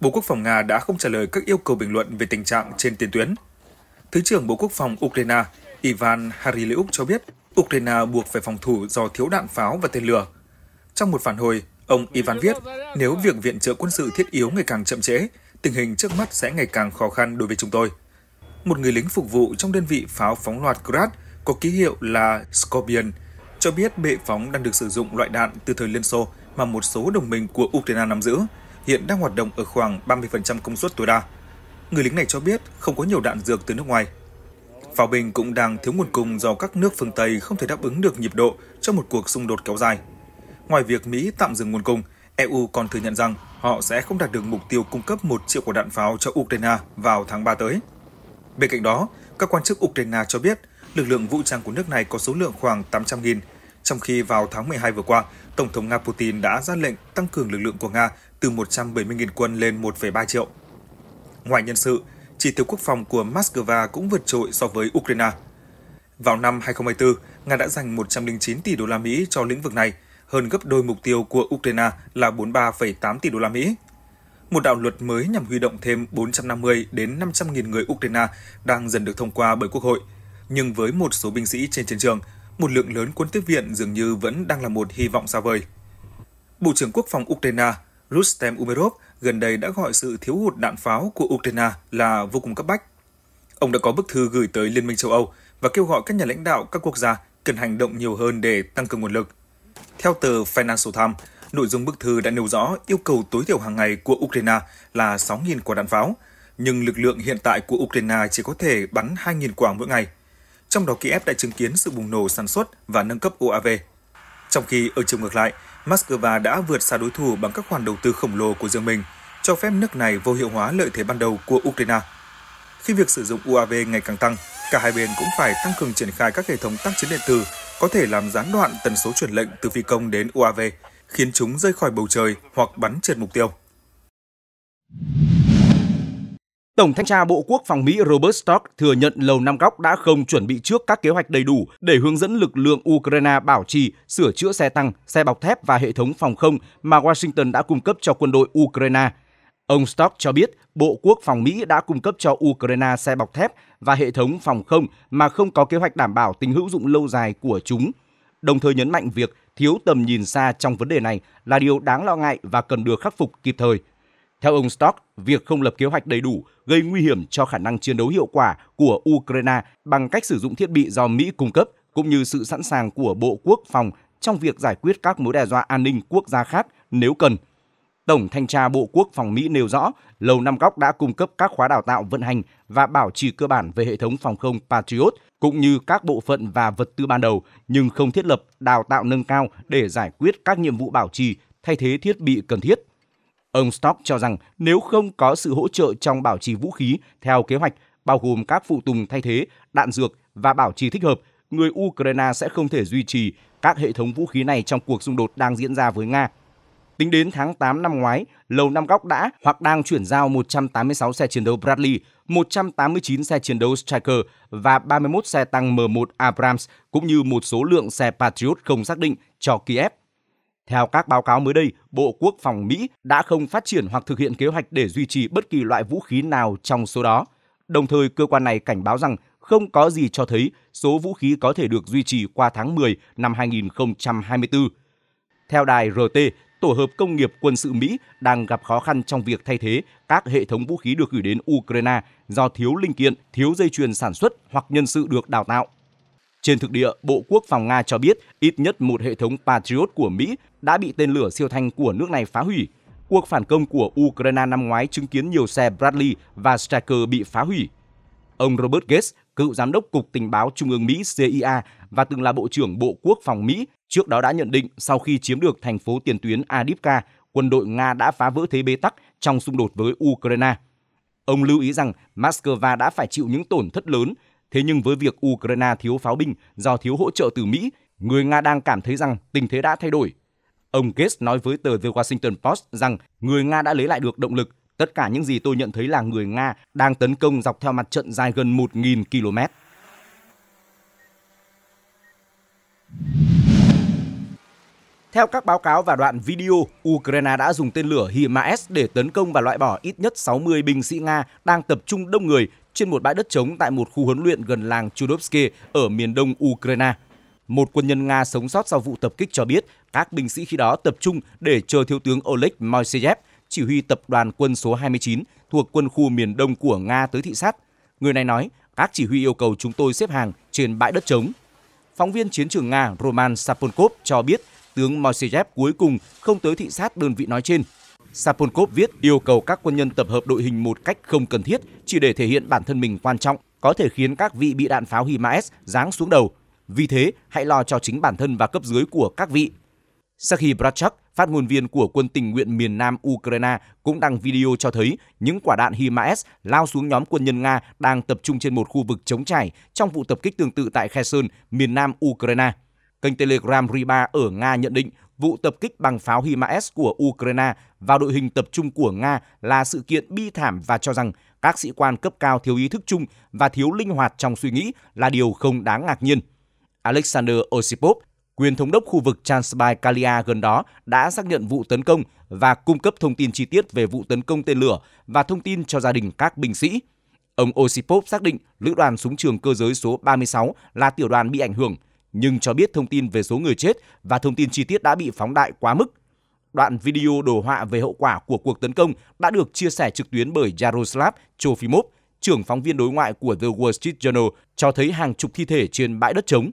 Bộ Quốc phòng Nga đã không trả lời các yêu cầu bình luận về tình trạng trên tiền tuyến. Thứ trưởng Bộ Quốc phòng Ukraine Ivan Hariliuk cho biết Ukraine buộc phải phòng thủ do thiếu đạn pháo và tên lửa. Trong một phản hồi, ông Ivan viết, nếu việc viện trợ quân sự thiết yếu ngày càng chậm trễ, tình hình trước mắt sẽ ngày càng khó khăn đối với chúng tôi. Một người lính phục vụ trong đơn vị pháo phóng loạt Grad có ký hiệu là Scorpion cho biết bệ phóng đang được sử dụng loại đạn từ thời Liên Xô mà một số đồng minh của Ukraine nắm giữ, hiện đang hoạt động ở khoảng 30% công suất tối đa. Người lính này cho biết không có nhiều đạn dược từ nước ngoài. Pháo binh cũng đang thiếu nguồn cung do các nước phương Tây không thể đáp ứng được nhịp độ trong một cuộc xung đột kéo dài. Ngoài việc Mỹ tạm dừng nguồn cung, EU còn thừa nhận rằng họ sẽ không đạt được mục tiêu cung cấp 1 triệu quả đạn pháo cho Ukraine vào tháng 3 tới. Bên cạnh đó, các quan chức Ukraine cho biết lực lượng vũ trang của nước này có số lượng khoảng 800.000 trong khi vào tháng 12 vừa qua, Tổng thống Nga Putin đã ra lệnh tăng cường lực lượng của Nga từ 170.000 quân lên 1,3 triệu. Ngoài nhân sự, chỉ tiêu quốc phòng của Moscow cũng vượt trội so với Ukraine. Vào năm 2024, Nga đã dành 109 tỷ đô la Mỹ cho lĩnh vực này, hơn gấp đôi mục tiêu của Ukraine là 43,8 tỷ đô la Mỹ. Một đạo luật mới nhằm huy động thêm 450 đến 500 nghìn người Ukraine đang dần được thông qua bởi Quốc hội. Nhưng với một số binh sĩ trên chiến trường, một lượng lớn quân tiếp viện dường như vẫn đang là một hy vọng xa vời. Bộ trưởng Quốc phòng Ukraine Rustem Umerov gần đây đã gọi sự thiếu hụt đạn pháo của Ukraine là vô cùng cấp bách. Ông đã có bức thư gửi tới Liên minh châu Âu và kêu gọi các nhà lãnh đạo các quốc gia cần hành động nhiều hơn để tăng cường nguồn lực. Theo tờ Financial Times, nội dung bức thư đã nêu rõ yêu cầu tối thiểu hàng ngày của Ukraine là 6.000 quả đạn pháo, nhưng lực lượng hiện tại của Ukraine chỉ có thể bắn 2.000 quả mỗi ngày – trong đó Kiev đã chứng kiến sự bùng nổ sản xuất và nâng cấp UAV. Trong khi ở chiều ngược lại, Moscow đã vượt xa đối thủ bằng các khoản đầu tư khổng lồ của riêng mình, cho phép nước này vô hiệu hóa lợi thế ban đầu của Ukraine. Khi việc sử dụng UAV ngày càng tăng, cả hai bên cũng phải tăng cường triển khai các hệ thống tác chiến điện tử có thể làm gián đoạn tần số truyền lệnh từ phi công đến UAV, khiến chúng rơi khỏi bầu trời hoặc bắn trượt mục tiêu. Tổng thanh tra Bộ Quốc phòng Mỹ Robert Stock thừa nhận Lầu Năm Góc đã không chuẩn bị trước các kế hoạch đầy đủ để hướng dẫn lực lượng Ukraine bảo trì, sửa chữa xe tăng, xe bọc thép và hệ thống phòng không mà Washington đã cung cấp cho quân đội Ukraine. Ông Stock cho biết Bộ Quốc phòng Mỹ đã cung cấp cho Ukraine xe bọc thép và hệ thống phòng không mà không có kế hoạch đảm bảo tính hữu dụng lâu dài của chúng, đồng thời nhấn mạnh việc thiếu tầm nhìn xa trong vấn đề này là điều đáng lo ngại và cần được khắc phục kịp thời – theo ông Stock, việc không lập kế hoạch đầy đủ gây nguy hiểm cho khả năng chiến đấu hiệu quả của Ukraine bằng cách sử dụng thiết bị do Mỹ cung cấp cũng như sự sẵn sàng của Bộ Quốc phòng trong việc giải quyết các mối đe dọa an ninh quốc gia khác nếu cần. Tổng thanh tra Bộ Quốc phòng Mỹ nêu rõ, Lầu Năm Góc đã cung cấp các khóa đào tạo vận hành và bảo trì cơ bản về hệ thống phòng không Patriot cũng như các bộ phận và vật tư ban đầu, nhưng không thiết lập đào tạo nâng cao để giải quyết các nhiệm vụ bảo trì, thay thế thiết bị cần thiết. Ông Stock cho rằng nếu không có sự hỗ trợ trong bảo trì vũ khí theo kế hoạch, bao gồm các phụ tùng thay thế, đạn dược và bảo trì thích hợp, người Ukraine sẽ không thể duy trì các hệ thống vũ khí này trong cuộc xung đột đang diễn ra với Nga. Tính đến tháng 8 năm ngoái, Lầu Năm Góc đã hoặc đang chuyển giao 186 xe chiến đấu Bradley, 189 xe chiến đấu Striker và 31 xe tăng M1 Abrams cũng như một số lượng xe Patriot không xác định cho Kiev. Theo các báo cáo mới đây, Bộ Quốc phòng Mỹ đã không phát triển hoặc thực hiện kế hoạch để duy trì bất kỳ loại vũ khí nào trong số đó. Đồng thời, cơ quan này cảnh báo rằng không có gì cho thấy số vũ khí có thể được duy trì qua tháng 10 năm 2024. Theo đài RT, tổ hợp công nghiệp quân sự Mỹ đang gặp khó khăn trong việc thay thế các hệ thống vũ khí được gửi đến Ukraine do thiếu linh kiện, thiếu dây chuyền sản xuất hoặc nhân sự được đào tạo. Trên thực địa, Bộ Quốc phòng Nga cho biết ít nhất một hệ thống Patriot của Mỹ đã bị tên lửa siêu thanh của nước này phá hủy. Cuộc phản công của Ukraine năm ngoái chứng kiến nhiều xe Bradley và Stryker bị phá hủy. Ông Robert Gates, cựu giám đốc Cục Tình báo Trung ương Mỹ CIA và từng là Bộ trưởng Bộ Quốc phòng Mỹ, trước đó đã nhận định sau khi chiếm được thành phố tiền tuyến Adivka, quân đội Nga đã phá vỡ thế bế tắc trong xung đột với Ukraine. Ông lưu ý rằng Moscow đã phải chịu những tổn thất lớn Thế nhưng với việc Ukraine thiếu pháo binh do thiếu hỗ trợ từ Mỹ, người Nga đang cảm thấy rằng tình thế đã thay đổi. Ông Gates nói với tờ The Washington Post rằng người Nga đã lấy lại được động lực. Tất cả những gì tôi nhận thấy là người Nga đang tấn công dọc theo mặt trận dài gần 1.000 km. Theo các báo cáo và đoạn video, Ukraine đã dùng tên lửa HIMARS để tấn công và loại bỏ ít nhất 60 binh sĩ Nga đang tập trung đông người trên một bãi đất trống tại một khu huấn luyện gần làng Chudovsky ở miền đông Ukraine. Một quân nhân Nga sống sót sau vụ tập kích cho biết các binh sĩ khi đó tập trung để chờ thiếu tướng Oleg Moiseyev, chỉ huy tập đoàn quân số 29 thuộc quân khu miền đông của Nga tới thị sát. Người này nói, các chỉ huy yêu cầu chúng tôi xếp hàng trên bãi đất trống. Phóng viên chiến trường Nga Roman Saponkov cho biết tướng Moiseyev cuối cùng không tới thị sát đơn vị nói trên. Sapolkov viết yêu cầu các quân nhân tập hợp đội hình một cách không cần thiết chỉ để thể hiện bản thân mình quan trọng, có thể khiến các vị bị đạn pháo HIMARS giáng xuống đầu. Vì thế, hãy lo cho chính bản thân và cấp dưới của các vị. Sakhi Brachak, phát ngôn viên của quân tình nguyện miền Nam Ukraine cũng đăng video cho thấy những quả đạn HIMARS lao xuống nhóm quân nhân Nga đang tập trung trên một khu vực chống trải trong vụ tập kích tương tự tại Kherson, miền Nam Ukraine. Kênh Telegram Riba ở Nga nhận định vụ tập kích bằng pháo HIMARS của Ukraine vào đội hình tập trung của Nga là sự kiện bi thảm và cho rằng các sĩ quan cấp cao thiếu ý thức chung và thiếu linh hoạt trong suy nghĩ là điều không đáng ngạc nhiên. Alexander Osipov, quyền thống đốc khu vực Transbaikalia gần đó đã xác nhận vụ tấn công và cung cấp thông tin chi tiết về vụ tấn công tên lửa và thông tin cho gia đình các binh sĩ. Ông Osipov xác định lữ đoàn súng trường cơ giới số 36 là tiểu đoàn bị ảnh hưởng – nhưng cho biết thông tin về số người chết và thông tin chi tiết đã bị phóng đại quá mức. Đoạn video đồ họa về hậu quả của cuộc tấn công đã được chia sẻ trực tuyến bởi Jaroslav Trofimov, trưởng phóng viên đối ngoại của The Wall Street Journal, cho thấy hàng chục thi thể trên bãi đất trống.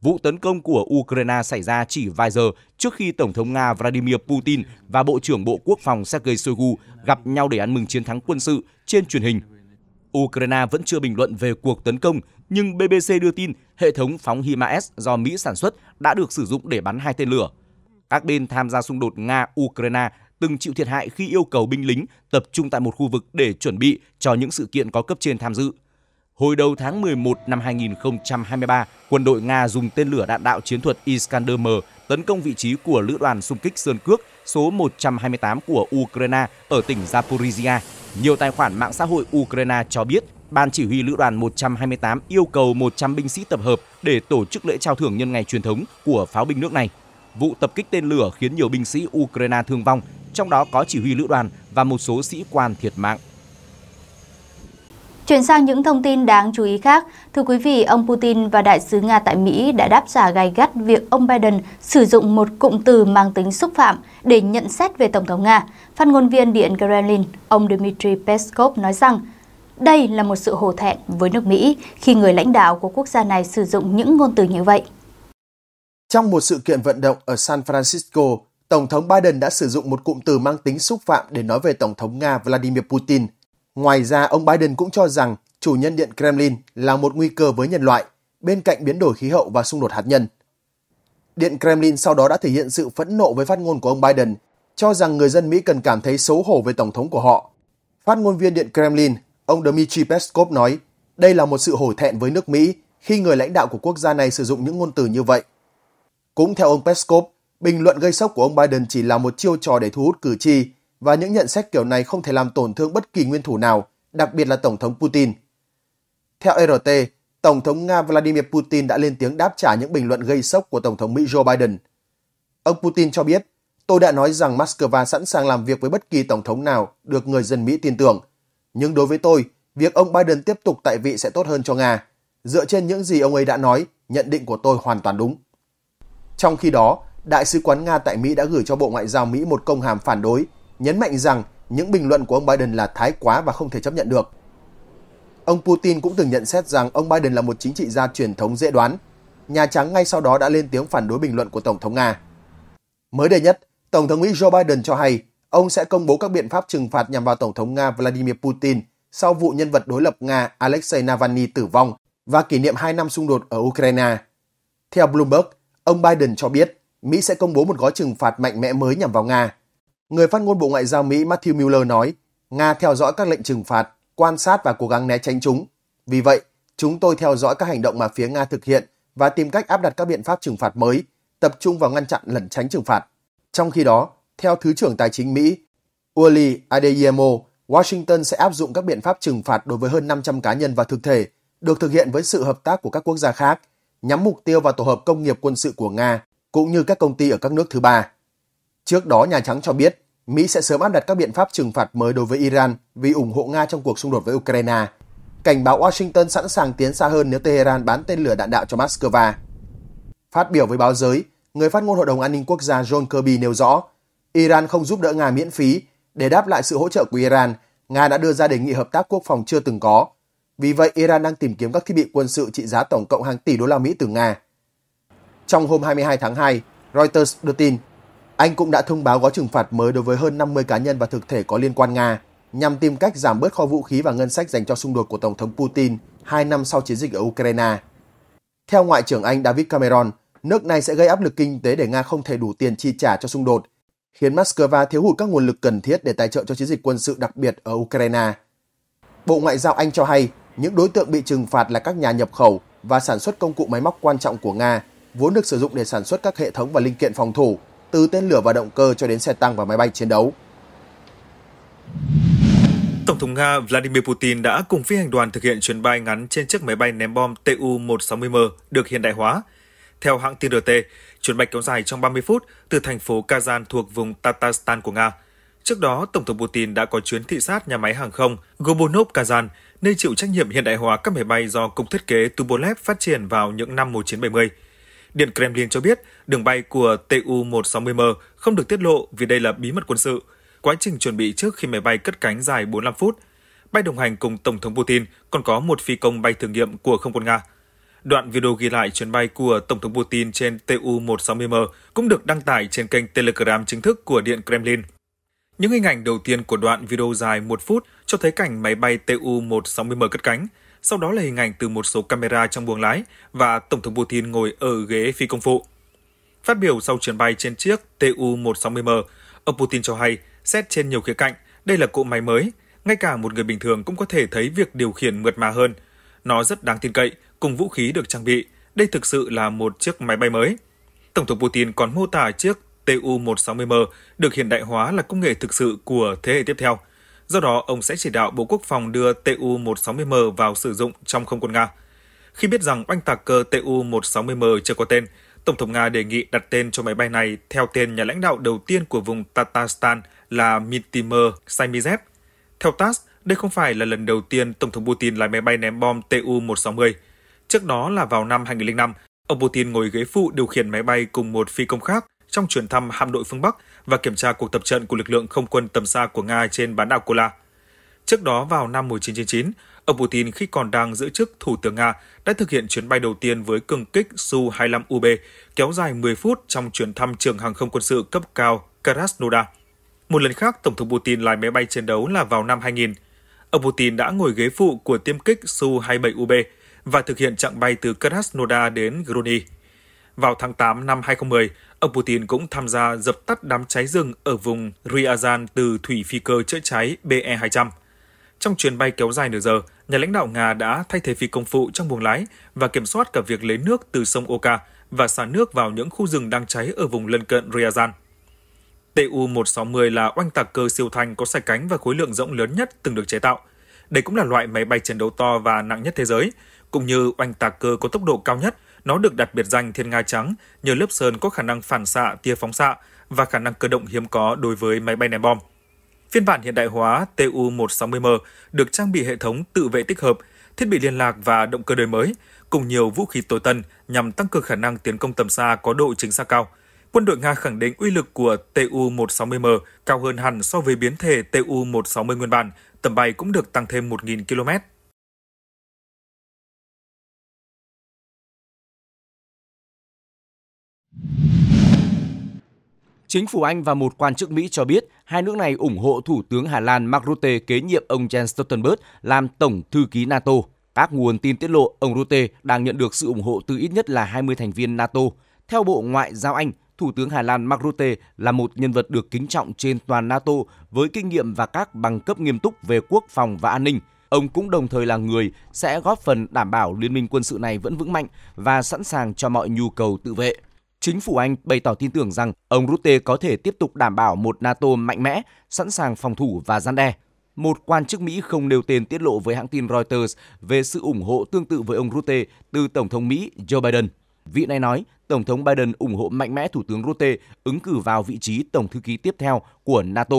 Vụ tấn công của Ukraine xảy ra chỉ vài giờ trước khi Tổng thống Nga Vladimir Putin và Bộ trưởng Bộ Quốc phòng Sergei Shoigu gặp nhau để ăn mừng chiến thắng quân sự trên truyền hình. Ukraine vẫn chưa bình luận về cuộc tấn công nhưng BBC đưa tin hệ thống phóng HIMARS do Mỹ sản xuất đã được sử dụng để bắn hai tên lửa. Các bên tham gia xung đột Nga-Ukraine từng chịu thiệt hại khi yêu cầu binh lính tập trung tại một khu vực để chuẩn bị cho những sự kiện có cấp trên tham dự. Hồi đầu tháng 11 năm 2023, quân đội Nga dùng tên lửa đạn đạo chiến thuật Iskander-M tấn công vị trí của lữ đoàn xung kích Sơn Cước số 128 của Ukraine ở tỉnh Zaporizhia. Nhiều tài khoản mạng xã hội Ukraine cho biết Ban chỉ huy lữ đoàn 128 yêu cầu 100 binh sĩ tập hợp để tổ chức lễ trao thưởng nhân ngày truyền thống của pháo binh nước này. Vụ tập kích tên lửa khiến nhiều binh sĩ Ukraine thương vong, trong đó có chỉ huy lữ đoàn và một số sĩ quan thiệt mạng. Chuyển sang những thông tin đáng chú ý khác, thưa quý vị, ông Putin và đại sứ Nga tại Mỹ đã đáp trả gay gắt việc ông Biden sử dụng một cụm từ mang tính xúc phạm để nhận xét về Tổng thống Nga. Phát ngôn viên Điện Kremlin, ông Dmitry Peskov nói rằng đây là một sự hổ thẹn với nước Mỹ khi người lãnh đạo của quốc gia này sử dụng những ngôn từ như vậy. Trong một sự kiện vận động ở San Francisco, Tổng thống Biden đã sử dụng một cụm từ mang tính xúc phạm để nói về Tổng thống Nga Vladimir Putin. Ngoài ra, ông Biden cũng cho rằng chủ nhân điện Kremlin là một nguy cơ với nhân loại, bên cạnh biến đổi khí hậu và xung đột hạt nhân. Điện Kremlin sau đó đã thể hiện sự phẫn nộ với phát ngôn của ông Biden, cho rằng người dân Mỹ cần cảm thấy xấu hổ về Tổng thống của họ. Phát ngôn viên Điện Kremlin Ông Dmitry Peskov nói, đây là một sự hổ thẹn với nước Mỹ khi người lãnh đạo của quốc gia này sử dụng những ngôn từ như vậy. Cũng theo ông Peskov, bình luận gây sốc của ông Biden chỉ là một chiêu trò để thu hút cử tri và những nhận xét kiểu này không thể làm tổn thương bất kỳ nguyên thủ nào, đặc biệt là Tổng thống Putin. Theo RT, Tổng thống Nga Vladimir Putin đã lên tiếng đáp trả những bình luận gây sốc của Tổng thống Mỹ Joe Biden. Ông Putin cho biết, tôi đã nói rằng Moscow sẵn sàng làm việc với bất kỳ Tổng thống nào được người dân Mỹ tin tưởng – nhưng đối với tôi, việc ông Biden tiếp tục tại vị sẽ tốt hơn cho Nga. Dựa trên những gì ông ấy đã nói, nhận định của tôi hoàn toàn đúng. Trong khi đó, Đại sứ quán Nga tại Mỹ đã gửi cho Bộ Ngoại giao Mỹ một công hàm phản đối, nhấn mạnh rằng những bình luận của ông Biden là thái quá và không thể chấp nhận được. Ông Putin cũng từng nhận xét rằng ông Biden là một chính trị gia truyền thống dễ đoán. Nhà Trắng ngay sau đó đã lên tiếng phản đối bình luận của Tổng thống Nga. Mới đây nhất, Tổng thống Mỹ Joe Biden cho hay ông sẽ công bố các biện pháp trừng phạt nhằm vào Tổng thống Nga Vladimir Putin sau vụ nhân vật đối lập Nga Alexei Navalny tử vong và kỷ niệm 2 năm xung đột ở Ukraine. Theo Bloomberg, ông Biden cho biết Mỹ sẽ công bố một gói trừng phạt mạnh mẽ mới nhằm vào Nga. Người phát ngôn Bộ Ngoại giao Mỹ Matthew Miller nói, Nga theo dõi các lệnh trừng phạt, quan sát và cố gắng né tránh chúng. Vì vậy, chúng tôi theo dõi các hành động mà phía Nga thực hiện và tìm cách áp đặt các biện pháp trừng phạt mới, tập trung vào ngăn chặn lẩn tránh trừng phạt. Trong khi đó, theo Thứ trưởng Tài chính Mỹ Uli Adeyemo, Washington sẽ áp dụng các biện pháp trừng phạt đối với hơn 500 cá nhân và thực thể được thực hiện với sự hợp tác của các quốc gia khác, nhắm mục tiêu vào tổ hợp công nghiệp quân sự của Nga cũng như các công ty ở các nước thứ ba. Trước đó, Nhà Trắng cho biết Mỹ sẽ sớm áp đặt các biện pháp trừng phạt mới đối với Iran vì ủng hộ Nga trong cuộc xung đột với Ukraine, cảnh báo Washington sẵn sàng tiến xa hơn nếu Tehran bán tên lửa đạn đạo cho Moscow. Phát biểu với báo giới, người phát ngôn Hội đồng An ninh Quốc gia John Kirby nêu rõ Iran không giúp đỡ Nga miễn phí. Để đáp lại sự hỗ trợ của Iran, Nga đã đưa ra đề nghị hợp tác quốc phòng chưa từng có. Vì vậy, Iran đang tìm kiếm các thiết bị quân sự trị giá tổng cộng hàng tỷ đô la Mỹ từ Nga. Trong hôm 22 tháng 2, Reuters đưa tin, Anh cũng đã thông báo gói trừng phạt mới đối với hơn 50 cá nhân và thực thể có liên quan Nga, nhằm tìm cách giảm bớt kho vũ khí và ngân sách dành cho xung đột của Tổng thống Putin hai năm sau chiến dịch ở Ukraine. Theo Ngoại trưởng Anh David Cameron, nước này sẽ gây áp lực kinh tế để Nga không thể đủ tiền chi trả cho xung đột, khiến Moscow thiếu hụt các nguồn lực cần thiết để tài trợ cho chiến dịch quân sự đặc biệt ở Ukraine. Bộ Ngoại giao Anh cho hay những đối tượng bị trừng phạt là các nhà nhập khẩu và sản xuất công cụ máy móc quan trọng của Nga, vốn được sử dụng để sản xuất các hệ thống và linh kiện phòng thủ, từ tên lửa và động cơ cho đến xe tăng và máy bay chiến đấu. Tổng thống Nga Vladimir Putin đã cùng phi hành đoàn thực hiện chuyến bay ngắn trên chiếc máy bay ném bom Tu-160M được hiện đại hóa. Theo hãng tin RT, Chuyến bay kéo dài trong 30 phút từ thành phố Kazan thuộc vùng Tatarstan của Nga. Trước đó, Tổng thống Putin đã có chuyến thị sát nhà máy hàng không Gorbunov Kazan, nơi chịu trách nhiệm hiện đại hóa các máy bay do Cục Thiết kế Tupolev phát triển vào những năm 1970. Điện Kremlin cho biết đường bay của Tu-160M không được tiết lộ vì đây là bí mật quân sự. Quá trình chuẩn bị trước khi máy bay cất cánh dài 45 phút. Bay đồng hành cùng Tổng thống Putin còn có một phi công bay thử nghiệm của không quân Nga – Đoạn video ghi lại chuyến bay của Tổng thống Putin trên Tu-160M cũng được đăng tải trên kênh Telegram chính thức của Điện Kremlin. Những hình ảnh đầu tiên của đoạn video dài 1 phút cho thấy cảnh máy bay Tu-160M cất cánh, sau đó là hình ảnh từ một số camera trong buồng lái và Tổng thống Putin ngồi ở ghế phi công phụ. Phát biểu sau chuyến bay trên chiếc Tu-160M, ông Putin cho hay, xét trên nhiều khía cạnh, đây là cỗ máy mới, ngay cả một người bình thường cũng có thể thấy việc điều khiển mượt mà hơn. Nó rất đáng tin cậy, cùng vũ khí được trang bị. Đây thực sự là một chiếc máy bay mới. Tổng thống Putin còn mô tả chiếc Tu-160M được hiện đại hóa là công nghệ thực sự của thế hệ tiếp theo. Do đó, ông sẽ chỉ đạo Bộ Quốc phòng đưa Tu-160M vào sử dụng trong không quân Nga. Khi biết rằng oanh tạc cơ Tu-160M chưa có tên, Tổng thống Nga đề nghị đặt tên cho máy bay này theo tên nhà lãnh đạo đầu tiên của vùng Tatarstan là Mitimer Saimizev. Theo TASS, đây không phải là lần đầu tiên Tổng thống Putin lái máy bay ném bom Tu-160. Trước đó là vào năm 2005, ông Putin ngồi ghế phụ điều khiển máy bay cùng một phi công khác trong chuyến thăm hạm đội phương Bắc và kiểm tra cuộc tập trận của lực lượng không quân tầm xa của Nga trên bán đảo Kola. Trước đó vào năm 1999, ông Putin khi còn đang giữ chức Thủ tướng Nga đã thực hiện chuyến bay đầu tiên với cường kích Su-25UB kéo dài 10 phút trong chuyến thăm trường hàng không quân sự cấp cao Krasnodar. Một lần khác, Tổng thống Putin lái máy bay chiến đấu là vào năm 2000. Ông Putin đã ngồi ghế phụ của tiêm kích Su-27UB – và thực hiện chặng bay từ Krasnodar đến Grozny. Vào tháng 8 năm 2010, ông Putin cũng tham gia dập tắt đám cháy rừng ở vùng Ryazan từ thủy phi cơ chữa cháy BE-200. Trong chuyến bay kéo dài nửa giờ, nhà lãnh đạo Nga đã thay thế phi công phụ trong buồng lái và kiểm soát cả việc lấy nước từ sông Oka và xả nước vào những khu rừng đang cháy ở vùng lân cận Ryazan. TU-160 là oanh tạc cơ siêu thanh có sải cánh và khối lượng rộng lớn nhất từng được chế tạo. Đây cũng là loại máy bay chiến đấu to và nặng nhất thế giới, cũng như oanh tạc cơ có tốc độ cao nhất, nó được đặt biệt danh thiên nga trắng nhờ lớp sơn có khả năng phản xạ tia phóng xạ và khả năng cơ động hiếm có đối với máy bay ném bom. Phiên bản hiện đại hóa TU-160M được trang bị hệ thống tự vệ tích hợp, thiết bị liên lạc và động cơ đời mới, cùng nhiều vũ khí tối tân nhằm tăng cường khả năng tiến công tầm xa có độ chính xác cao. Quân đội Nga khẳng định uy lực của TU-160M cao hơn hẳn so với biến thể TU-160 nguyên bản, tầm bay cũng được tăng thêm 1.000 km Chính phủ Anh và một quan chức Mỹ cho biết hai nước này ủng hộ Thủ tướng Hà Lan Mark Rutte kế nhiệm ông Jens Stoltenberg làm Tổng Thư ký NATO. Các nguồn tin tiết lộ ông Rutte đang nhận được sự ủng hộ từ ít nhất là 20 thành viên NATO. Theo Bộ Ngoại giao Anh, Thủ tướng Hà Lan Mark Rutte là một nhân vật được kính trọng trên toàn NATO với kinh nghiệm và các bằng cấp nghiêm túc về quốc phòng và an ninh. Ông cũng đồng thời là người sẽ góp phần đảm bảo liên minh quân sự này vẫn vững mạnh và sẵn sàng cho mọi nhu cầu tự vệ. Chính phủ Anh bày tỏ tin tưởng rằng ông Rutte có thể tiếp tục đảm bảo một NATO mạnh mẽ, sẵn sàng phòng thủ và gian đe. Một quan chức Mỹ không nêu tên tiết lộ với hãng tin Reuters về sự ủng hộ tương tự với ông Rutte từ Tổng thống Mỹ Joe Biden. Vị này nói, Tổng thống Biden ủng hộ mạnh mẽ Thủ tướng Rutte ứng cử vào vị trí Tổng thư ký tiếp theo của NATO.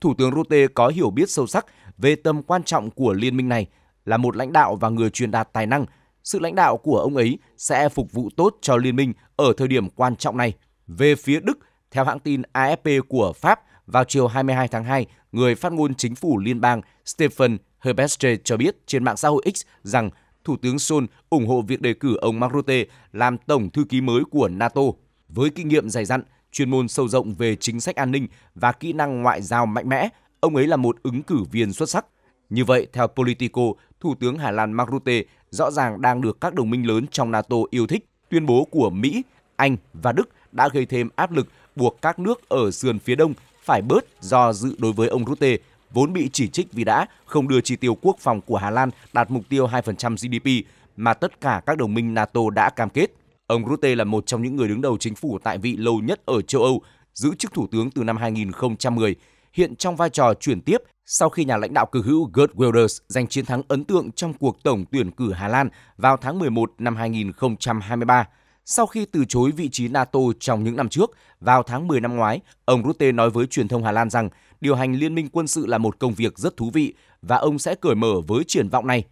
Thủ tướng Rutte có hiểu biết sâu sắc về tầm quan trọng của liên minh này, là một lãnh đạo và người truyền đạt tài năng sự lãnh đạo của ông ấy sẽ phục vụ tốt cho liên minh ở thời điểm quan trọng này. Về phía Đức, theo hãng tin AFP của Pháp, vào chiều 22 tháng 2, người phát ngôn chính phủ liên bang Stephen Hebestre cho biết trên mạng xã hội X rằng Thủ tướng Scholz ủng hộ việc đề cử ông Mark Rutte làm tổng thư ký mới của NATO. Với kinh nghiệm dày dặn, chuyên môn sâu rộng về chính sách an ninh và kỹ năng ngoại giao mạnh mẽ, ông ấy là một ứng cử viên xuất sắc. Như vậy, theo Politico, Thủ tướng Hà Lan Mark Rutte rõ ràng đang được các đồng minh lớn trong NATO yêu thích. Tuyên bố của Mỹ, Anh và Đức đã gây thêm áp lực buộc các nước ở sườn phía đông phải bớt do dự đối với ông Rutte, vốn bị chỉ trích vì đã không đưa chi tiêu quốc phòng của Hà Lan đạt mục tiêu 2% GDP mà tất cả các đồng minh NATO đã cam kết. Ông Rutte là một trong những người đứng đầu chính phủ tại vị lâu nhất ở châu Âu, giữ chức thủ tướng từ năm 2010 hiện trong vai trò chuyển tiếp sau khi nhà lãnh đạo cực hữu Gert Wilders giành chiến thắng ấn tượng trong cuộc tổng tuyển cử Hà Lan vào tháng 11 năm 2023. Sau khi từ chối vị trí NATO trong những năm trước, vào tháng 10 năm ngoái, ông Rutte nói với truyền thông Hà Lan rằng điều hành liên minh quân sự là một công việc rất thú vị và ông sẽ cởi mở với triển vọng này.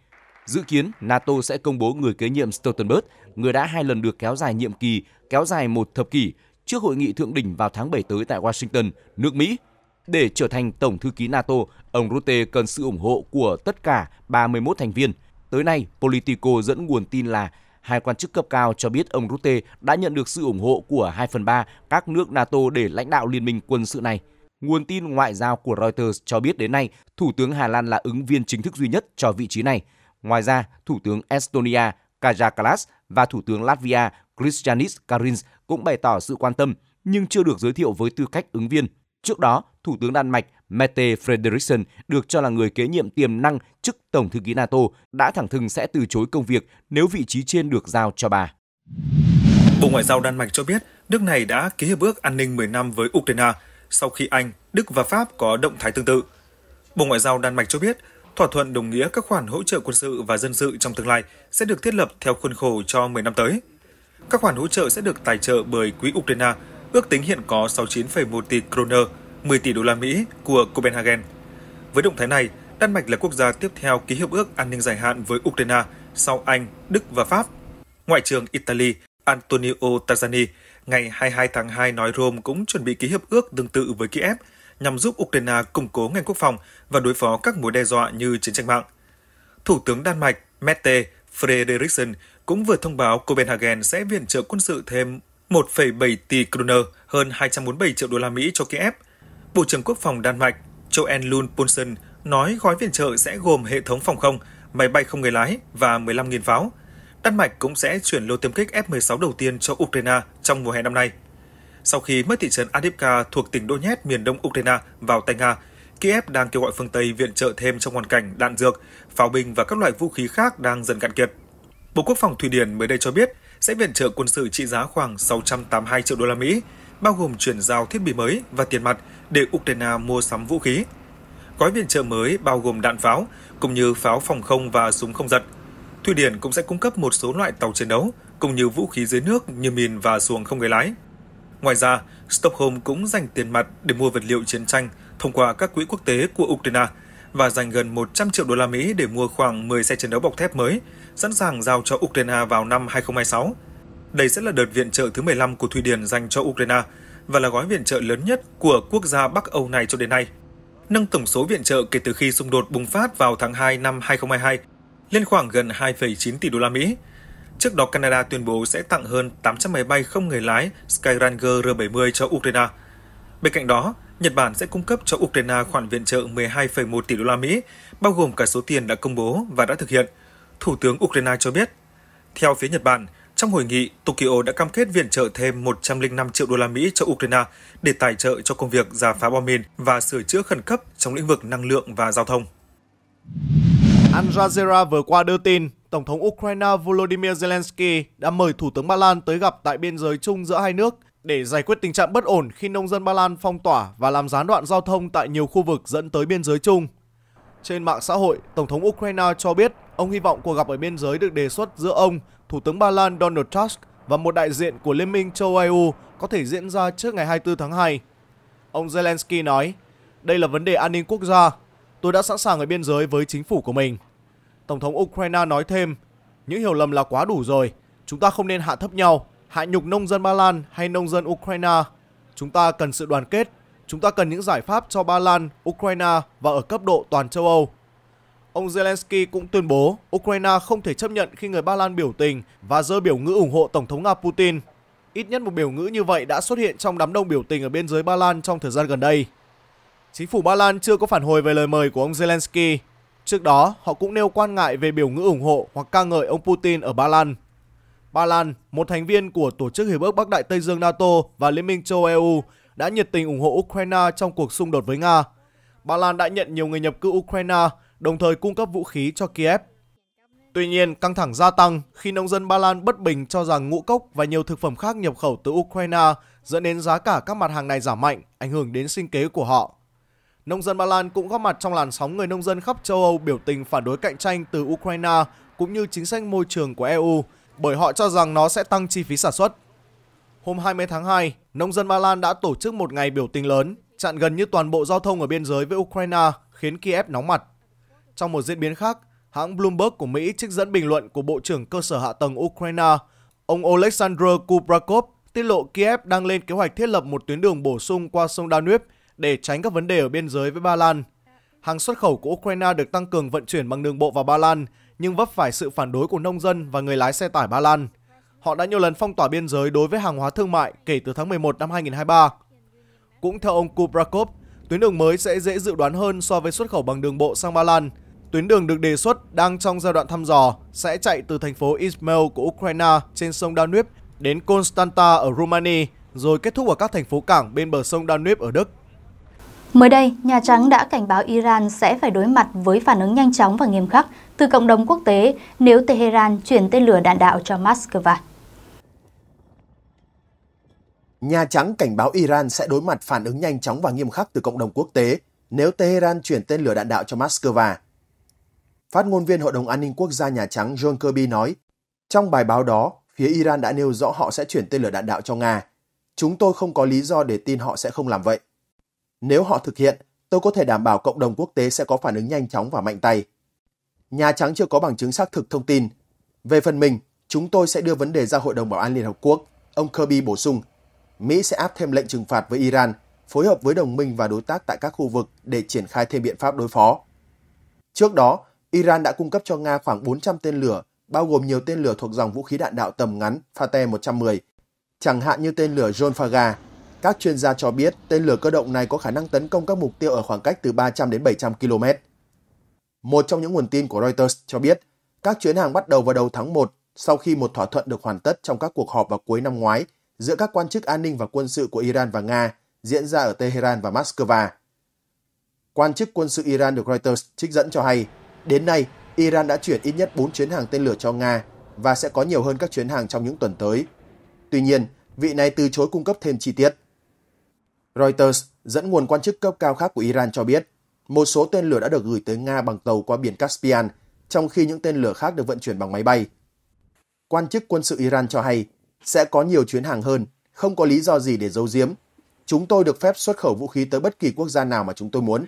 Dự kiến, NATO sẽ công bố người kế nhiệm Stoltenberg, người đã hai lần được kéo dài nhiệm kỳ, kéo dài một thập kỷ, trước hội nghị thượng đỉnh vào tháng 7 tới tại Washington, nước Mỹ – để trở thành Tổng thư ký NATO, ông Rutte cần sự ủng hộ của tất cả 31 thành viên. Tới nay, Politico dẫn nguồn tin là hai quan chức cấp cao cho biết ông Rutte đã nhận được sự ủng hộ của 2 phần 3 các nước NATO để lãnh đạo liên minh quân sự này. Nguồn tin ngoại giao của Reuters cho biết đến nay, Thủ tướng Hà Lan là ứng viên chính thức duy nhất cho vị trí này. Ngoài ra, Thủ tướng Estonia Kaja Kallas và Thủ tướng Latvia Kristianis Karins cũng bày tỏ sự quan tâm nhưng chưa được giới thiệu với tư cách ứng viên. Trước đó, Thủ tướng Đan Mạch Mette Frederiksen được cho là người kế nhiệm tiềm năng chức Tổng thư ký NATO đã thẳng thừng sẽ từ chối công việc nếu vị trí trên được giao cho bà. Bộ Ngoại giao Đan Mạch cho biết nước này đã ký hiệp ước an ninh 10 năm với Ukraine sau khi Anh, Đức và Pháp có động thái tương tự. Bộ Ngoại giao Đan Mạch cho biết thỏa thuận đồng nghĩa các khoản hỗ trợ quân sự và dân sự trong tương lai sẽ được thiết lập theo khuôn khổ cho 10 năm tới. Các khoản hỗ trợ sẽ được tài trợ bởi Quỹ Ukraine – ước tính hiện có 69,1 tỷ kroner, 10 tỷ đô la Mỹ của Copenhagen. Với động thái này, Đan Mạch là quốc gia tiếp theo ký hiệp ước an ninh dài hạn với Ukraine sau Anh, Đức và Pháp. Ngoại trưởng Italy Antonio Tajani ngày 22 tháng 2 nói Rome cũng chuẩn bị ký hiệp ước tương tự với Kiev nhằm giúp Ukraine củng cố ngành quốc phòng và đối phó các mối đe dọa như chiến tranh mạng. Thủ tướng Đan Mạch Mette Frederiksen cũng vừa thông báo Copenhagen sẽ viện trợ quân sự thêm 1,7 tỷ kroner, hơn 247 triệu đô la Mỹ cho Kiev. Bộ trưởng Quốc phòng Đan Mạch Joen Lund Poulsen nói gói viện trợ sẽ gồm hệ thống phòng không, máy bay không người lái và 15.000 pháo. Đan Mạch cũng sẽ chuyển lô tiêm kích F-16 đầu tiên cho Ukraine trong mùa hè năm nay. Sau khi mất thị trấn Adivka thuộc tỉnh Donetsk miền đông Ukraine vào tay Nga, Kiev đang kêu gọi phương Tây viện trợ thêm trong hoàn cảnh đạn dược, pháo binh và các loại vũ khí khác đang dần cạn kiệt. Bộ Quốc phòng Thụy Điển mới đây cho biết, sẽ viện trợ quân sự trị giá khoảng 682 triệu đô la Mỹ, bao gồm chuyển giao thiết bị mới và tiền mặt để Ukraine mua sắm vũ khí. Gói viện trợ mới bao gồm đạn pháo, cũng như pháo phòng không và súng không giật. Thụy Điển cũng sẽ cung cấp một số loại tàu chiến đấu, cũng như vũ khí dưới nước như mìn và xuồng không người lái. Ngoài ra, Stockholm cũng dành tiền mặt để mua vật liệu chiến tranh thông qua các quỹ quốc tế của Ukraine và dành gần 100 triệu đô la Mỹ để mua khoảng 10 xe chiến đấu bọc thép mới, sẵn sàng giao cho Ukraine vào năm 2026. Đây sẽ là đợt viện trợ thứ 15 của Thụy Điển dành cho Ukraine và là gói viện trợ lớn nhất của quốc gia Bắc Âu này cho đến nay. Nâng tổng số viện trợ kể từ khi xung đột bùng phát vào tháng 2 năm 2022 lên khoảng gần 2,9 tỷ đô la Mỹ. Trước đó, Canada tuyên bố sẽ tặng hơn 800 máy bay không người lái Skyranger R-70 cho Ukraine. Bên cạnh đó, Nhật Bản sẽ cung cấp cho Ukraine khoản viện trợ 12,1 tỷ đô la Mỹ, bao gồm cả số tiền đã công bố và đã thực hiện – Thủ tướng Ukraine cho biết. Theo phía Nhật Bản, trong hội nghị, Tokyo đã cam kết viện trợ thêm 105 triệu đô la Mỹ cho Ukraine để tài trợ cho công việc giả phá bom mìn và sửa chữa khẩn cấp trong lĩnh vực năng lượng và giao thông. Al Jazeera vừa qua đưa tin, Tổng thống Ukraine Volodymyr Zelensky đã mời Thủ tướng Ba Lan tới gặp tại biên giới chung giữa hai nước để giải quyết tình trạng bất ổn khi nông dân Ba Lan phong tỏa và làm gián đoạn giao thông tại nhiều khu vực dẫn tới biên giới chung. Trên mạng xã hội, Tổng thống Ukraine cho biết Ông hy vọng cuộc gặp ở biên giới được đề xuất giữa ông, Thủ tướng Ba Lan Donald Tusk và một đại diện của Liên minh châu Âu có thể diễn ra trước ngày 24 tháng 2. Ông Zelensky nói, đây là vấn đề an ninh quốc gia, tôi đã sẵn sàng ở biên giới với chính phủ của mình. Tổng thống Ukraine nói thêm, những hiểu lầm là quá đủ rồi, chúng ta không nên hạ thấp nhau, hạ nhục nông dân Ba Lan hay nông dân Ukraine. Chúng ta cần sự đoàn kết, chúng ta cần những giải pháp cho Ba Lan, Ukraine và ở cấp độ toàn châu Âu. Ông Zelensky cũng tuyên bố Ukraine không thể chấp nhận khi người Ba Lan biểu tình và dơ biểu ngữ ủng hộ Tổng thống Nga Putin. Ít nhất một biểu ngữ như vậy đã xuất hiện trong đám đông biểu tình ở biên giới Ba Lan trong thời gian gần đây. Chính phủ Ba Lan chưa có phản hồi về lời mời của ông Zelensky. Trước đó, họ cũng nêu quan ngại về biểu ngữ ủng hộ hoặc ca ngợi ông Putin ở Ba Lan. Ba Lan, một thành viên của Tổ chức Hiệp ước Bắc Đại Tây Dương NATO và Liên minh châu EU, e đã nhiệt tình ủng hộ Ukraine trong cuộc xung đột với Nga. Ba Lan đã nhận nhiều người nhập cư Ukraine đồng thời cung cấp vũ khí cho Kiev. Tuy nhiên, căng thẳng gia tăng khi nông dân Ba Lan bất bình cho rằng ngũ cốc và nhiều thực phẩm khác nhập khẩu từ Ukraine dẫn đến giá cả các mặt hàng này giảm mạnh, ảnh hưởng đến sinh kế của họ. Nông dân Ba Lan cũng góp mặt trong làn sóng người nông dân khắp châu Âu biểu tình phản đối cạnh tranh từ Ukraine cũng như chính sách môi trường của EU bởi họ cho rằng nó sẽ tăng chi phí sản xuất. Hôm 20 tháng 2, nông dân Ba Lan đã tổ chức một ngày biểu tình lớn, chặn gần như toàn bộ giao thông ở biên giới với Ukraine khiến Kiev nóng mặt. Trong một diễn biến khác, hãng Bloomberg của Mỹ trích dẫn bình luận của Bộ trưởng Cơ sở Hạ tầng Ukraine, ông Oleksandr Kubrakov, tiết lộ Kiev đang lên kế hoạch thiết lập một tuyến đường bổ sung qua sông Danube để tránh các vấn đề ở biên giới với Ba Lan. Hàng xuất khẩu của Ukraine được tăng cường vận chuyển bằng đường bộ vào Ba Lan, nhưng vấp phải sự phản đối của nông dân và người lái xe tải Ba Lan. Họ đã nhiều lần phong tỏa biên giới đối với hàng hóa thương mại kể từ tháng 11 năm 2023. Cũng theo ông Kubrakov, tuyến đường mới sẽ dễ dự đoán hơn so với xuất khẩu bằng đường bộ sang Ba Lan – Tuyến đường được đề xuất đang trong giai đoạn thăm dò sẽ chạy từ thành phố Izmail của Ukraine trên sông Danube đến Constanta ở Romania, rồi kết thúc ở các thành phố cảng bên bờ sông Danube ở Đức. Mới đây, Nhà Trắng đã cảnh báo Iran sẽ phải đối mặt với phản ứng nhanh chóng và nghiêm khắc từ cộng đồng quốc tế nếu Tehran chuyển tên lửa đạn đạo cho Moscow. Nhà Trắng cảnh báo Iran sẽ đối mặt phản ứng nhanh chóng và nghiêm khắc từ cộng đồng quốc tế nếu Tehran chuyển tên lửa đạn đạo cho Moscow. Phát ngôn viên Hội đồng An ninh Quốc gia Nhà Trắng John Kirby nói, trong bài báo đó, phía Iran đã nêu rõ họ sẽ chuyển tên lửa đạn đạo cho Nga. Chúng tôi không có lý do để tin họ sẽ không làm vậy. Nếu họ thực hiện, tôi có thể đảm bảo cộng đồng quốc tế sẽ có phản ứng nhanh chóng và mạnh tay. Nhà Trắng chưa có bằng chứng xác thực thông tin. Về phần mình, chúng tôi sẽ đưa vấn đề ra Hội đồng Bảo an Liên Hợp Quốc, ông Kirby bổ sung. Mỹ sẽ áp thêm lệnh trừng phạt với Iran, phối hợp với đồng minh và đối tác tại các khu vực để triển khai thêm biện pháp đối phó. Trước đó, Iran đã cung cấp cho Nga khoảng 400 tên lửa, bao gồm nhiều tên lửa thuộc dòng vũ khí đạn đạo tầm ngắn Fateh-110, chẳng hạn như tên lửa John Faga. Các chuyên gia cho biết tên lửa cơ động này có khả năng tấn công các mục tiêu ở khoảng cách từ 300 đến 700 km. Một trong những nguồn tin của Reuters cho biết, các chuyến hàng bắt đầu vào đầu tháng 1 sau khi một thỏa thuận được hoàn tất trong các cuộc họp vào cuối năm ngoái giữa các quan chức an ninh và quân sự của Iran và Nga diễn ra ở Tehran và Moscow. Quan chức quân sự Iran được Reuters trích dẫn cho hay, Đến nay, Iran đã chuyển ít nhất 4 chuyến hàng tên lửa cho Nga và sẽ có nhiều hơn các chuyến hàng trong những tuần tới. Tuy nhiên, vị này từ chối cung cấp thêm chi tiết. Reuters dẫn nguồn quan chức cấp cao khác của Iran cho biết, một số tên lửa đã được gửi tới Nga bằng tàu qua biển Caspian, trong khi những tên lửa khác được vận chuyển bằng máy bay. Quan chức quân sự Iran cho hay sẽ có nhiều chuyến hàng hơn, không có lý do gì để giấu giếm. Chúng tôi được phép xuất khẩu vũ khí tới bất kỳ quốc gia nào mà chúng tôi muốn.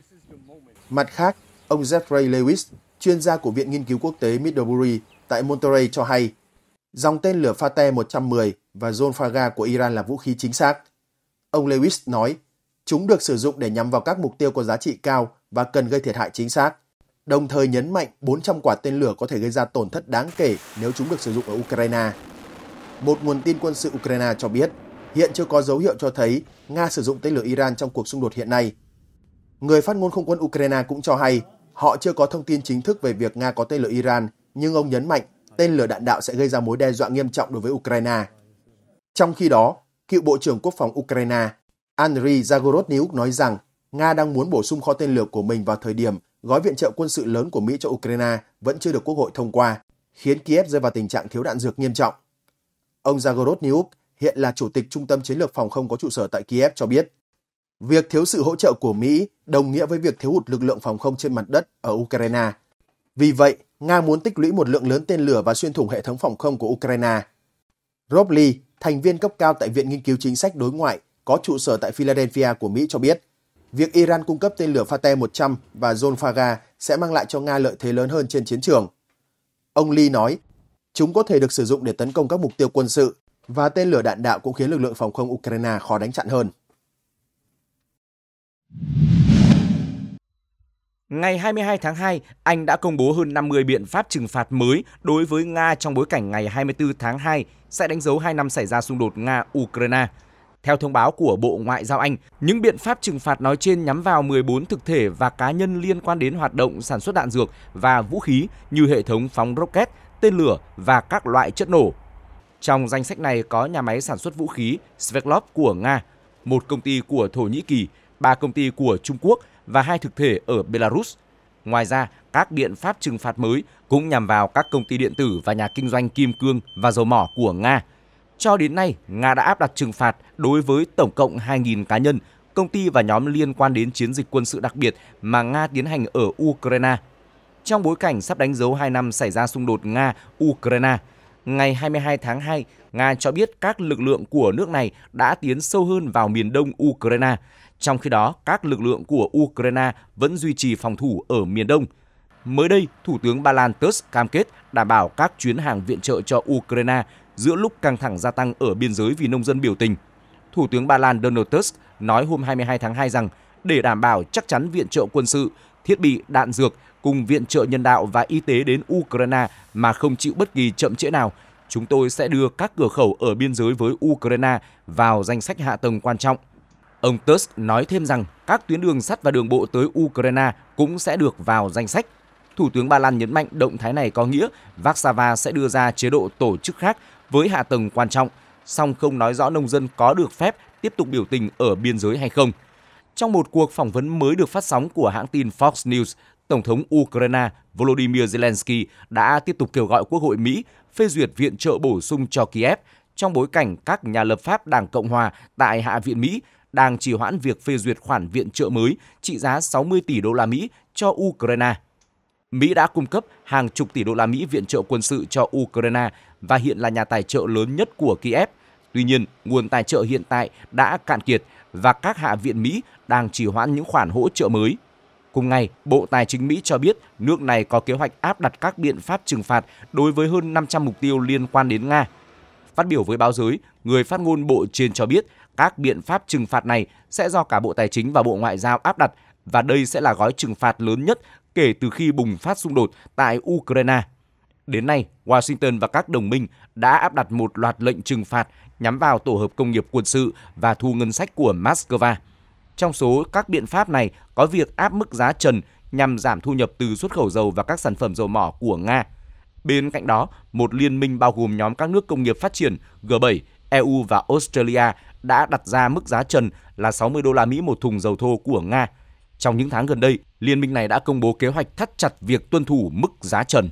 Mặt khác, ông Jeffrey Lewis, chuyên gia của Viện Nghiên cứu Quốc tế Middlebury tại Monterey cho hay, dòng tên lửa Fateh-110 và John Faga của Iran là vũ khí chính xác. Ông Lewis nói, chúng được sử dụng để nhắm vào các mục tiêu có giá trị cao và cần gây thiệt hại chính xác, đồng thời nhấn mạnh 400 quả tên lửa có thể gây ra tổn thất đáng kể nếu chúng được sử dụng ở Ukraine. Một nguồn tin quân sự Ukraine cho biết, hiện chưa có dấu hiệu cho thấy Nga sử dụng tên lửa Iran trong cuộc xung đột hiện nay. Người phát ngôn không quân Ukraine cũng cho hay Họ chưa có thông tin chính thức về việc Nga có tên lửa Iran, nhưng ông nhấn mạnh tên lửa đạn đạo sẽ gây ra mối đe dọa nghiêm trọng đối với Ukraine. Trong khi đó, cựu Bộ trưởng Quốc phòng Ukraine Andriy Zagorodniuk nói rằng Nga đang muốn bổ sung kho tên lửa của mình vào thời điểm gói viện trợ quân sự lớn của Mỹ cho Ukraine vẫn chưa được Quốc hội thông qua, khiến Kiev rơi vào tình trạng thiếu đạn dược nghiêm trọng. Ông Zagorodniuk hiện là chủ tịch Trung tâm Chiến lược Phòng không có trụ sở tại Kiev cho biết Việc thiếu sự hỗ trợ của Mỹ đồng nghĩa với việc thiếu hụt lực lượng phòng không trên mặt đất ở Ukraine. Vì vậy, Nga muốn tích lũy một lượng lớn tên lửa và xuyên thủng hệ thống phòng không của Ukraine. Rob Lee, thành viên cấp cao tại Viện Nghiên cứu Chính sách Đối ngoại có trụ sở tại Philadelphia của Mỹ cho biết, việc Iran cung cấp tên lửa Fateh-100 và John Faga sẽ mang lại cho Nga lợi thế lớn hơn trên chiến trường. Ông Lee nói, chúng có thể được sử dụng để tấn công các mục tiêu quân sự và tên lửa đạn đạo cũng khiến lực lượng phòng không Ukraine khó đánh chặn hơn. Ngày 22 tháng 2, Anh đã công bố hơn 50 biện pháp trừng phạt mới đối với Nga trong bối cảnh ngày 24 tháng 2 sẽ đánh dấu 2 năm xảy ra xung đột Nga-Ukraine. Theo thông báo của Bộ Ngoại giao Anh, những biện pháp trừng phạt nói trên nhắm vào 14 thực thể và cá nhân liên quan đến hoạt động sản xuất đạn dược và vũ khí như hệ thống phóng rocket, tên lửa và các loại chất nổ. Trong danh sách này có nhà máy sản xuất vũ khí Sverdlov của Nga, một công ty của Thổ Nhĩ Kỳ, ba công ty của Trung Quốc và hai thực thể ở Belarus. Ngoài ra, các biện pháp trừng phạt mới cũng nhằm vào các công ty điện tử và nhà kinh doanh kim cương và dầu mỏ của Nga. Cho đến nay, Nga đã áp đặt trừng phạt đối với tổng cộng 2.000 cá nhân, công ty và nhóm liên quan đến chiến dịch quân sự đặc biệt mà Nga tiến hành ở Ukraine. Trong bối cảnh sắp đánh dấu 2 năm xảy ra xung đột Nga-Ukraine, ngày 22 tháng 2, Nga cho biết các lực lượng của nước này đã tiến sâu hơn vào miền đông Ukraine, trong khi đó, các lực lượng của Ukraine vẫn duy trì phòng thủ ở miền đông. Mới đây, Thủ tướng Ba Lan Tusk cam kết đảm bảo các chuyến hàng viện trợ cho Ukraine giữa lúc căng thẳng gia tăng ở biên giới vì nông dân biểu tình. Thủ tướng Ba Lan Donald Tusk nói hôm 22 tháng 2 rằng để đảm bảo chắc chắn viện trợ quân sự, thiết bị, đạn dược cùng viện trợ nhân đạo và y tế đến Ukraine mà không chịu bất kỳ chậm trễ nào, chúng tôi sẽ đưa các cửa khẩu ở biên giới với Ukraine vào danh sách hạ tầng quan trọng. Ông Tusk nói thêm rằng các tuyến đường sắt và đường bộ tới Ukraine cũng sẽ được vào danh sách. Thủ tướng Ba Lan nhấn mạnh động thái này có nghĩa Warsaw sẽ đưa ra chế độ tổ chức khác với hạ tầng quan trọng, song không nói rõ nông dân có được phép tiếp tục biểu tình ở biên giới hay không. Trong một cuộc phỏng vấn mới được phát sóng của hãng tin Fox News, Tổng thống Ukraine Volodymyr Zelensky đã tiếp tục kêu gọi Quốc hội Mỹ phê duyệt viện trợ bổ sung cho Kiev trong bối cảnh các nhà lập pháp Đảng Cộng Hòa tại Hạ viện Mỹ đang trì hoãn việc phê duyệt khoản viện trợ mới trị giá 60 tỷ đô la Mỹ cho Ukraine. Mỹ đã cung cấp hàng chục tỷ đô la Mỹ viện trợ quân sự cho Ukraine và hiện là nhà tài trợ lớn nhất của Kiev. Tuy nhiên, nguồn tài trợ hiện tại đã cạn kiệt và các hạ viện Mỹ đang trì hoãn những khoản hỗ trợ mới. Cùng ngày, Bộ Tài chính Mỹ cho biết nước này có kế hoạch áp đặt các biện pháp trừng phạt đối với hơn 500 mục tiêu liên quan đến Nga. Phát biểu với báo giới, người phát ngôn Bộ trên cho biết các biện pháp trừng phạt này sẽ do cả Bộ Tài chính và Bộ Ngoại giao áp đặt và đây sẽ là gói trừng phạt lớn nhất kể từ khi bùng phát xung đột tại Ukraine. Đến nay, Washington và các đồng minh đã áp đặt một loạt lệnh trừng phạt nhắm vào tổ hợp công nghiệp quân sự và thu ngân sách của Moscow. Trong số các biện pháp này có việc áp mức giá trần nhằm giảm thu nhập từ xuất khẩu dầu và các sản phẩm dầu mỏ của Nga. Bên cạnh đó, một liên minh bao gồm nhóm các nước công nghiệp phát triển G7, EU và Australia đã đặt ra mức giá trần là 60 đô la Mỹ một thùng dầu thô của Nga. Trong những tháng gần đây, liên minh này đã công bố kế hoạch thắt chặt việc tuân thủ mức giá trần.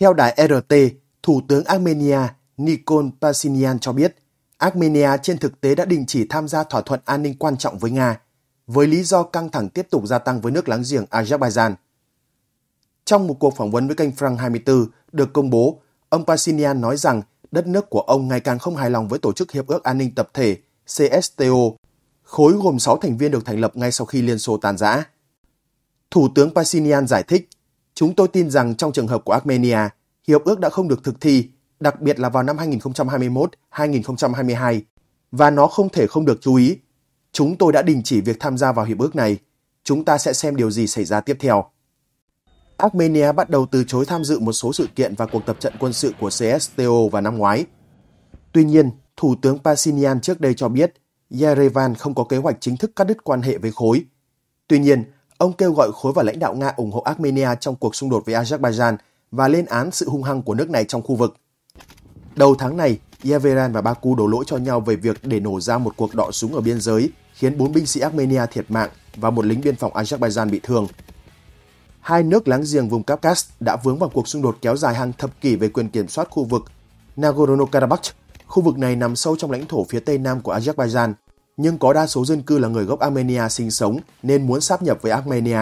Theo đài RT, Thủ tướng Armenia Nikol Pashinyan cho biết, Armenia trên thực tế đã đình chỉ tham gia thỏa thuận an ninh quan trọng với Nga, với lý do căng thẳng tiếp tục gia tăng với nước láng giềng Azerbaijan. Trong một cuộc phỏng vấn với kênh Frank 24 được công bố, Ông Pashinyan nói rằng đất nước của ông ngày càng không hài lòng với Tổ chức Hiệp ước An ninh Tập thể CSTO, khối gồm 6 thành viên được thành lập ngay sau khi Liên Xô tan rã. Thủ tướng Pashinyan giải thích, chúng tôi tin rằng trong trường hợp của Armenia, Hiệp ước đã không được thực thi, đặc biệt là vào năm 2021-2022, và nó không thể không được chú ý. Chúng tôi đã đình chỉ việc tham gia vào Hiệp ước này. Chúng ta sẽ xem điều gì xảy ra tiếp theo. Armenia bắt đầu từ chối tham dự một số sự kiện và cuộc tập trận quân sự của CSTO vào năm ngoái. Tuy nhiên, Thủ tướng Pashinyan trước đây cho biết Yerevan không có kế hoạch chính thức cắt đứt quan hệ với khối. Tuy nhiên, ông kêu gọi khối và lãnh đạo Nga ủng hộ Armenia trong cuộc xung đột với Azerbaijan và lên án sự hung hăng của nước này trong khu vực. Đầu tháng này, Yerevan và Baku đổ lỗi cho nhau về việc để nổ ra một cuộc đọ súng ở biên giới khiến bốn binh sĩ Armenia thiệt mạng và một lính biên phòng Azerbaijan bị thương hai nước láng giềng vùng Kavkaz đã vướng vào cuộc xung đột kéo dài hàng thập kỷ về quyền kiểm soát khu vực Nagorno-Karabakh. Khu vực này nằm sâu trong lãnh thổ phía tây nam của Azerbaijan, nhưng có đa số dân cư là người gốc Armenia sinh sống nên muốn sáp nhập với Armenia.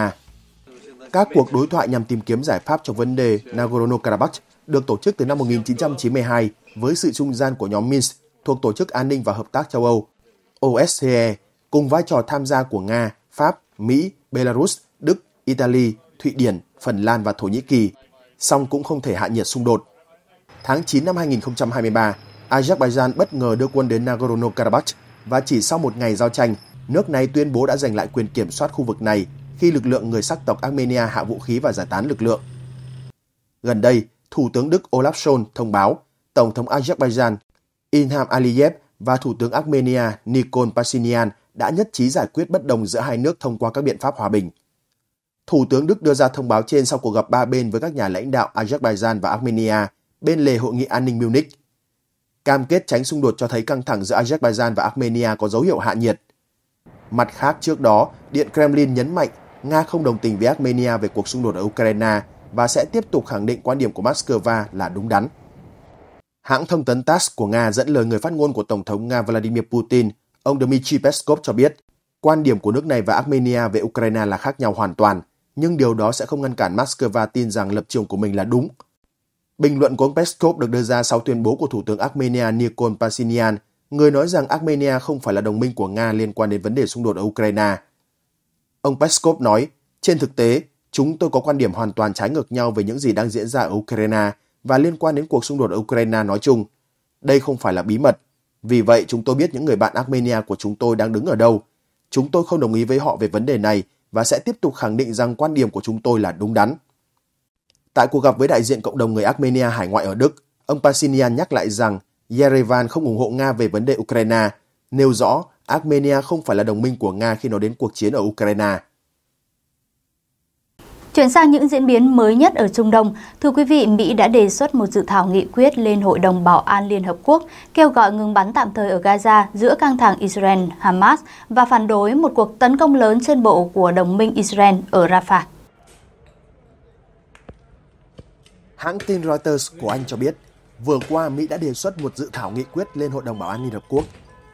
Các cuộc đối thoại nhằm tìm kiếm giải pháp cho vấn đề Nagorno-Karabakh được tổ chức từ năm 1992 với sự trung gian của nhóm Minsk thuộc Tổ chức An ninh và Hợp tác châu Âu, OSCE, cùng vai trò tham gia của Nga, Pháp, Mỹ, Belarus, Đức, Italy, Thụy Điển, Phần Lan và Thổ Nhĩ Kỳ, song cũng không thể hạ nhiệt xung đột. Tháng 9 năm 2023, Azerbaijan bất ngờ đưa quân đến Nagorno-Karabakh và chỉ sau một ngày giao tranh, nước này tuyên bố đã giành lại quyền kiểm soát khu vực này khi lực lượng người sắc tộc Armenia hạ vũ khí và giải tán lực lượng. Gần đây, Thủ tướng Đức Olaf Scholz thông báo Tổng thống Azerbaijan Ilham Aliyev và Thủ tướng Armenia Nikol Pashinyan đã nhất trí giải quyết bất đồng giữa hai nước thông qua các biện pháp hòa bình. Thủ tướng Đức đưa ra thông báo trên sau cuộc gặp ba bên với các nhà lãnh đạo Azerbaijan và Armenia bên lề hội nghị an ninh Munich. Cam kết tránh xung đột cho thấy căng thẳng giữa Azerbaijan và Armenia có dấu hiệu hạ nhiệt. Mặt khác, trước đó, Điện Kremlin nhấn mạnh Nga không đồng tình với Armenia về cuộc xung đột ở Ukraine và sẽ tiếp tục khẳng định quan điểm của Moscow là đúng đắn. Hãng thông tấn TASS của Nga dẫn lời người phát ngôn của Tổng thống Nga Vladimir Putin, ông Dmitry Peskov cho biết, quan điểm của nước này và Armenia về Ukraine là khác nhau hoàn toàn – nhưng điều đó sẽ không ngăn cản Moscow tin rằng lập trường của mình là đúng. Bình luận của ông Peskov được đưa ra sau tuyên bố của Thủ tướng Armenia Nikol Pashinyan, người nói rằng Armenia không phải là đồng minh của Nga liên quan đến vấn đề xung đột ở Ukraine. Ông Peskov nói, trên thực tế, chúng tôi có quan điểm hoàn toàn trái ngược nhau về những gì đang diễn ra ở Ukraine và liên quan đến cuộc xung đột ở Ukraine nói chung. Đây không phải là bí mật. Vì vậy, chúng tôi biết những người bạn Armenia của chúng tôi đang đứng ở đâu. Chúng tôi không đồng ý với họ về vấn đề này và sẽ tiếp tục khẳng định rằng quan điểm của chúng tôi là đúng đắn. Tại cuộc gặp với đại diện cộng đồng người Armenia hải ngoại ở Đức, ông Pashinyan nhắc lại rằng Yerevan không ủng hộ Nga về vấn đề Ukraine, nêu rõ Armenia không phải là đồng minh của Nga khi nó đến cuộc chiến ở Ukraine. Chuyển sang những diễn biến mới nhất ở Trung Đông, thưa quý vị, Mỹ đã đề xuất một dự thảo nghị quyết lên Hội đồng Bảo an Liên Hợp Quốc kêu gọi ngừng bắn tạm thời ở Gaza giữa căng thẳng Israel-Hamas và phản đối một cuộc tấn công lớn trên bộ của đồng minh Israel ở Rafah. Hãng tin Reuters của Anh cho biết, vừa qua Mỹ đã đề xuất một dự thảo nghị quyết lên Hội đồng Bảo an Liên Hợp Quốc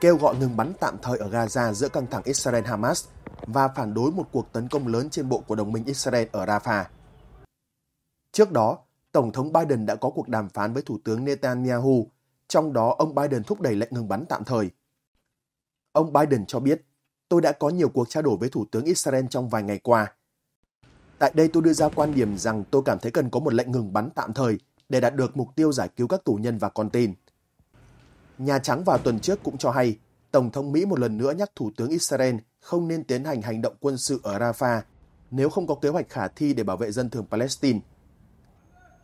kêu gọi ngừng bắn tạm thời ở Gaza giữa căng thẳng Israel-Hamas và phản đối một cuộc tấn công lớn trên bộ của đồng minh Israel ở Rafah. Trước đó, Tổng thống Biden đã có cuộc đàm phán với Thủ tướng Netanyahu, trong đó ông Biden thúc đẩy lệnh ngừng bắn tạm thời. Ông Biden cho biết, tôi đã có nhiều cuộc trao đổi với Thủ tướng Israel trong vài ngày qua. Tại đây tôi đưa ra quan điểm rằng tôi cảm thấy cần có một lệnh ngừng bắn tạm thời để đạt được mục tiêu giải cứu các tù nhân và con tin. Nhà Trắng vào tuần trước cũng cho hay, Tổng thống Mỹ một lần nữa nhắc Thủ tướng Israel không nên tiến hành hành động quân sự ở Rafah nếu không có kế hoạch khả thi để bảo vệ dân thường Palestine.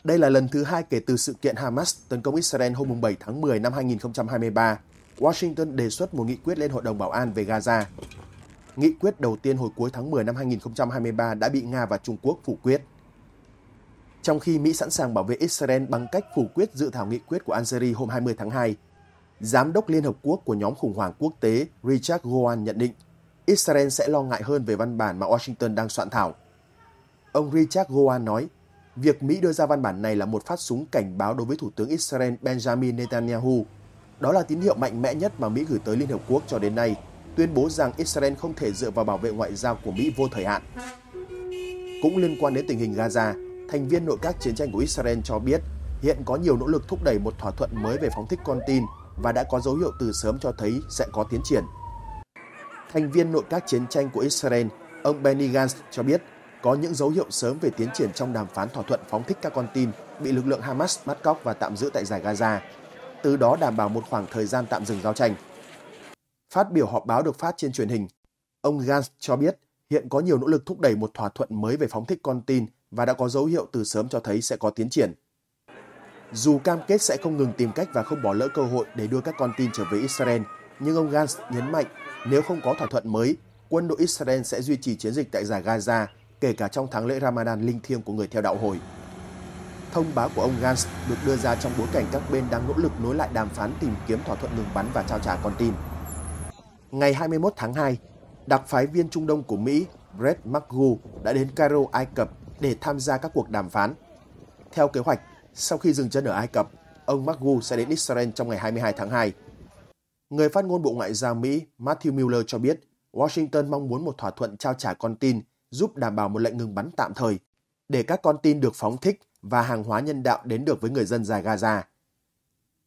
Đây là lần thứ hai kể từ sự kiện Hamas tấn công Israel hôm 7 tháng 10 năm 2023, Washington đề xuất một nghị quyết lên Hội đồng Bảo an về Gaza. Nghị quyết đầu tiên hồi cuối tháng 10 năm 2023 đã bị Nga và Trung Quốc phủ quyết. Trong khi Mỹ sẵn sàng bảo vệ Israel bằng cách phủ quyết dự thảo nghị quyết của Algeria hôm 20 tháng 2, Giám đốc Liên Hợp Quốc của nhóm khủng hoảng quốc tế Richard Gowan nhận định Israel sẽ lo ngại hơn về văn bản mà Washington đang soạn thảo. Ông Richard Goan nói, việc Mỹ đưa ra văn bản này là một phát súng cảnh báo đối với Thủ tướng Israel Benjamin Netanyahu. Đó là tín hiệu mạnh mẽ nhất mà Mỹ gửi tới Liên Hợp Quốc cho đến nay, tuyên bố rằng Israel không thể dựa vào bảo vệ ngoại giao của Mỹ vô thời hạn. Cũng liên quan đến tình hình Gaza, thành viên nội các chiến tranh của Israel cho biết hiện có nhiều nỗ lực thúc đẩy một thỏa thuận mới về phóng thích con tin và đã có dấu hiệu từ sớm cho thấy sẽ có tiến triển thành viên nội các chiến tranh của Israel, ông Benny Gantz cho biết có những dấu hiệu sớm về tiến triển trong đàm phán thỏa thuận phóng thích các con tin bị lực lượng Hamas bắt cóc và tạm giữ tại giải Gaza, từ đó đảm bảo một khoảng thời gian tạm dừng giao tranh. Phát biểu họp báo được phát trên truyền hình, ông Gantz cho biết hiện có nhiều nỗ lực thúc đẩy một thỏa thuận mới về phóng thích con tin và đã có dấu hiệu từ sớm cho thấy sẽ có tiến triển. Dù cam kết sẽ không ngừng tìm cách và không bỏ lỡ cơ hội để đưa các con tin trở về Israel, nhưng ông Gantz nhấn mạnh nếu không có thỏa thuận mới, quân đội Israel sẽ duy trì chiến dịch tại giải Gaza, kể cả trong tháng lễ Ramadan linh thiêng của người theo đạo hồi. Thông báo của ông Gantz được đưa ra trong bối cảnh các bên đang nỗ lực nối lại đàm phán tìm kiếm thỏa thuận ngừng bắn và trao trả con tin. Ngày 21 tháng 2, đặc phái viên Trung Đông của Mỹ Brett McGough đã đến Cairo, Ai Cập để tham gia các cuộc đàm phán. Theo kế hoạch, sau khi dừng chân ở Ai Cập, ông McGough sẽ đến Israel trong ngày 22 tháng 2 Người phát ngôn Bộ Ngoại giao Mỹ Matthew Miller cho biết Washington mong muốn một thỏa thuận trao trả con tin giúp đảm bảo một lệnh ngừng bắn tạm thời để các con tin được phóng thích và hàng hóa nhân đạo đến được với người dân dài Gaza.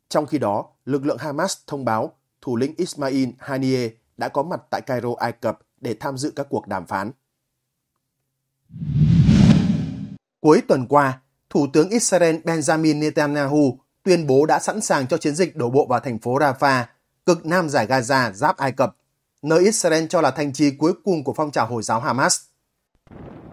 Trong khi đó, lực lượng Hamas thông báo thủ lĩnh Ismail Haniyeh đã có mặt tại Cairo, Ai Cập để tham dự các cuộc đàm phán. Cuối tuần qua, Thủ tướng Israel Benjamin Netanyahu tuyên bố đã sẵn sàng cho chiến dịch đổ bộ vào thành phố Rafah cực nam giải Gaza giáp Ai Cập, nơi Israel cho là thành trì cuối cùng của phong trào Hồi giáo Hamas.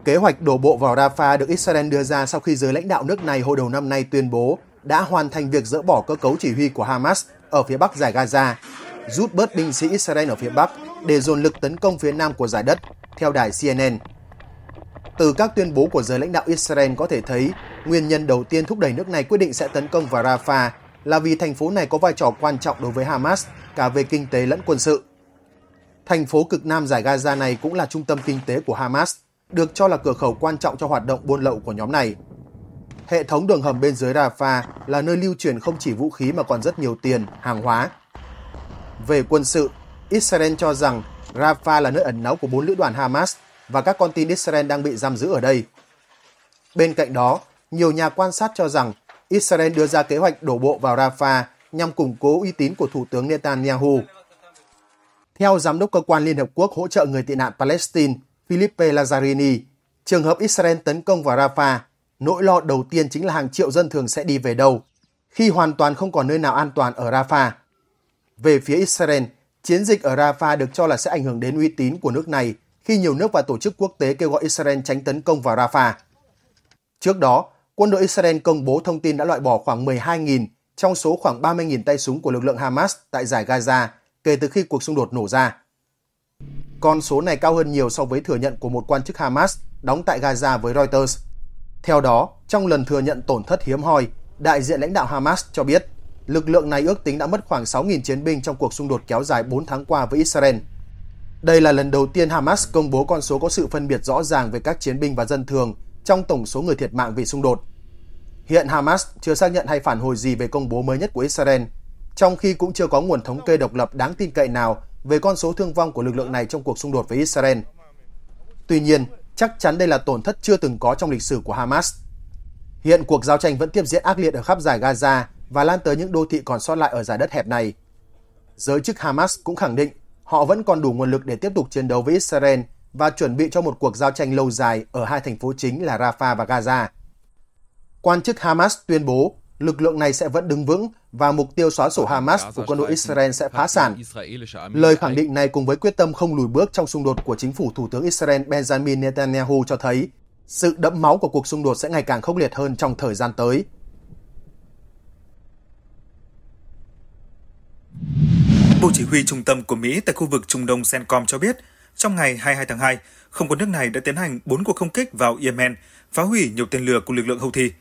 Kế hoạch đổ bộ vào Rafah được Israel đưa ra sau khi giới lãnh đạo nước này hồi đầu năm nay tuyên bố đã hoàn thành việc dỡ bỏ cơ cấu chỉ huy của Hamas ở phía bắc giải Gaza, rút bớt binh sĩ Israel ở phía bắc để dồn lực tấn công phía nam của giải đất, theo đài CNN. Từ các tuyên bố của giới lãnh đạo Israel có thể thấy, nguyên nhân đầu tiên thúc đẩy nước này quyết định sẽ tấn công vào Rafah là vì thành phố này có vai trò quan trọng đối với Hamas cả về kinh tế lẫn quân sự. Thành phố cực nam giải Gaza này cũng là trung tâm kinh tế của Hamas, được cho là cửa khẩu quan trọng cho hoạt động buôn lậu của nhóm này. Hệ thống đường hầm bên dưới Rafah là nơi lưu chuyển không chỉ vũ khí mà còn rất nhiều tiền, hàng hóa. Về quân sự, Israel cho rằng Rafah là nơi ẩn náu của bốn lữ đoàn Hamas và các con tin Israel đang bị giam giữ ở đây. Bên cạnh đó, nhiều nhà quan sát cho rằng Israel đưa ra kế hoạch đổ bộ vào Rafah nhằm củng cố uy tín của Thủ tướng Netanyahu. Theo Giám đốc Cơ quan Liên Hợp Quốc hỗ trợ người tị nạn Palestine Philippe Lazzarini, trường hợp Israel tấn công vào Rafah, nỗi lo đầu tiên chính là hàng triệu dân thường sẽ đi về đâu, khi hoàn toàn không còn nơi nào an toàn ở Rafah. Về phía Israel, chiến dịch ở Rafah được cho là sẽ ảnh hưởng đến uy tín của nước này khi nhiều nước và tổ chức quốc tế kêu gọi Israel tránh tấn công vào Rafah. Trước đó, quân đội Israel công bố thông tin đã loại bỏ khoảng 12.000 trong số khoảng 30.000 tay súng của lực lượng Hamas tại giải Gaza kể từ khi cuộc xung đột nổ ra. Con số này cao hơn nhiều so với thừa nhận của một quan chức Hamas đóng tại Gaza với Reuters. Theo đó, trong lần thừa nhận tổn thất hiếm hoi, đại diện lãnh đạo Hamas cho biết lực lượng này ước tính đã mất khoảng 6.000 chiến binh trong cuộc xung đột kéo dài 4 tháng qua với Israel. Đây là lần đầu tiên Hamas công bố con số có sự phân biệt rõ ràng về các chiến binh và dân thường trong tổng số người thiệt mạng vì xung đột. Hiện Hamas chưa xác nhận hay phản hồi gì về công bố mới nhất của Israel, trong khi cũng chưa có nguồn thống kê độc lập đáng tin cậy nào về con số thương vong của lực lượng này trong cuộc xung đột với Israel. Tuy nhiên, chắc chắn đây là tổn thất chưa từng có trong lịch sử của Hamas. Hiện cuộc giao tranh vẫn tiếp diễn ác liệt ở khắp giải Gaza và lan tới những đô thị còn sót lại ở giải đất hẹp này. Giới chức Hamas cũng khẳng định họ vẫn còn đủ nguồn lực để tiếp tục chiến đấu với Israel và chuẩn bị cho một cuộc giao tranh lâu dài ở hai thành phố chính là Rafah và Gaza. Quan chức Hamas tuyên bố lực lượng này sẽ vẫn đứng vững và mục tiêu xóa sổ Hamas của quân đội Israel sẽ phá sản. Lời khẳng định này cùng với quyết tâm không lùi bước trong xung đột của chính phủ Thủ tướng Israel Benjamin Netanyahu cho thấy sự đẫm máu của cuộc xung đột sẽ ngày càng khốc liệt hơn trong thời gian tới. Bộ Chỉ huy Trung tâm của Mỹ tại khu vực Trung Đông CENTCOM cho biết trong ngày 22 tháng 2, không quân nước này đã tiến hành 4 cuộc không kích vào Yemen, phá hủy nhiều tên lửa của lực lượng Houthi.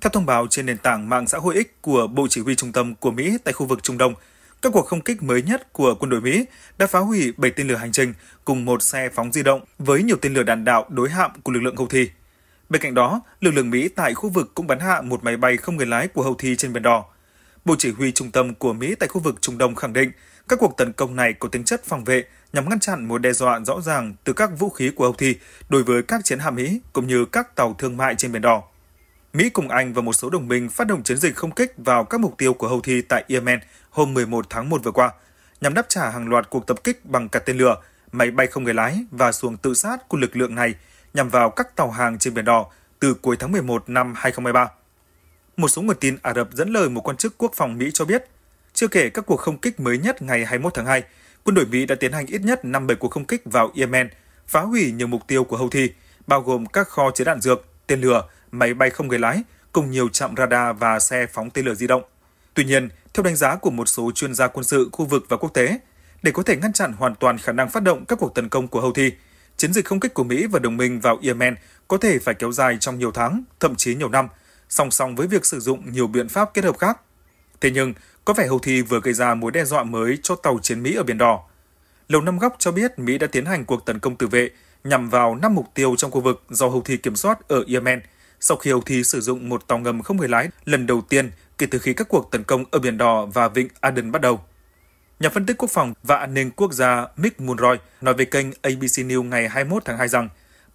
Theo thông báo trên nền tảng mạng xã hội X của Bộ Chỉ huy Trung tâm của Mỹ tại khu vực Trung Đông, các cuộc không kích mới nhất của quân đội Mỹ đã phá hủy 7 tên lửa hành trình cùng một xe phóng di động với nhiều tên lửa đạn đạo đối hạm của lực lượng Houthi. Bên cạnh đó, lực lượng Mỹ tại khu vực cũng bắn hạ một máy bay không người lái của Houthi trên Biển Đỏ. Bộ Chỉ huy Trung tâm của Mỹ tại khu vực Trung Đông khẳng định các cuộc tấn công này có tính chất phòng vệ nhằm ngăn chặn một đe dọa rõ ràng từ các vũ khí của Houthi đối với các chiến hạm Mỹ cũng như các tàu thương mại trên Biển Đỏ. Mỹ cùng Anh và một số đồng minh phát động chiến dịch không kích vào các mục tiêu của Houthi tại Yemen hôm 11 tháng 1 vừa qua, nhằm đáp trả hàng loạt cuộc tập kích bằng cả tên lửa, máy bay không người lái và xuồng tự sát của lực lượng này nhằm vào các tàu hàng trên Biển Đỏ từ cuối tháng 11 năm 2023. Một số nguồn tin Ả Rập dẫn lời một quan chức quốc phòng Mỹ cho biết – chưa kể các cuộc không kích mới nhất ngày 21 tháng 2, quân đội Mỹ đã tiến hành ít nhất 57 cuộc không kích vào Yemen, phá hủy nhiều mục tiêu của Houthi, bao gồm các kho chứa đạn dược, tên lửa, máy bay không người lái, cùng nhiều trạm radar và xe phóng tên lửa di động. Tuy nhiên, theo đánh giá của một số chuyên gia quân sự khu vực và quốc tế, để có thể ngăn chặn hoàn toàn khả năng phát động các cuộc tấn công của Houthi, chiến dịch không kích của Mỹ và đồng minh vào Yemen có thể phải kéo dài trong nhiều tháng, thậm chí nhiều năm, song song với việc sử dụng nhiều biện pháp kết hợp khác. Thế nhưng, có vẻ Houthi vừa gây ra mối đe dọa mới cho tàu chiến Mỹ ở Biển Đỏ. Lầu Năm Góc cho biết Mỹ đã tiến hành cuộc tấn công tự vệ nhằm vào 5 mục tiêu trong khu vực do Houthi kiểm soát ở Yemen sau khi Houthi sử dụng một tàu ngầm không người lái lần đầu tiên kể từ khi các cuộc tấn công ở Biển Đỏ và Vịnh Aden bắt đầu. Nhà phân tích quốc phòng và an ninh quốc gia Mick Mulroy nói về kênh ABC News ngày 21 tháng 2 rằng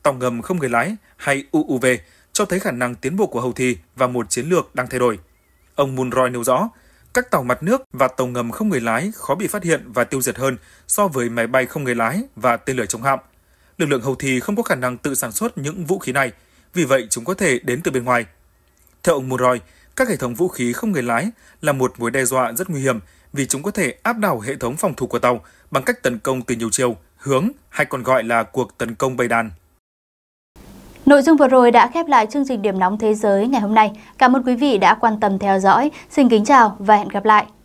tàu ngầm không người lái hay UUV cho thấy khả năng tiến bộ của Houthi và một chiến lược đang thay đổi. Ông Mulroy nêu rõ, các tàu mặt nước và tàu ngầm không người lái khó bị phát hiện và tiêu diệt hơn so với máy bay không người lái và tên lửa chống hạm. Lực lượng houthi không có khả năng tự sản xuất những vũ khí này, vì vậy chúng có thể đến từ bên ngoài. Theo ông Murroy, các hệ thống vũ khí không người lái là một mối đe dọa rất nguy hiểm vì chúng có thể áp đảo hệ thống phòng thủ của tàu bằng cách tấn công từ nhiều chiều, hướng hay còn gọi là cuộc tấn công bầy đàn. Nội dung vừa rồi đã khép lại chương trình Điểm nóng thế giới ngày hôm nay. Cảm ơn quý vị đã quan tâm theo dõi. Xin kính chào và hẹn gặp lại.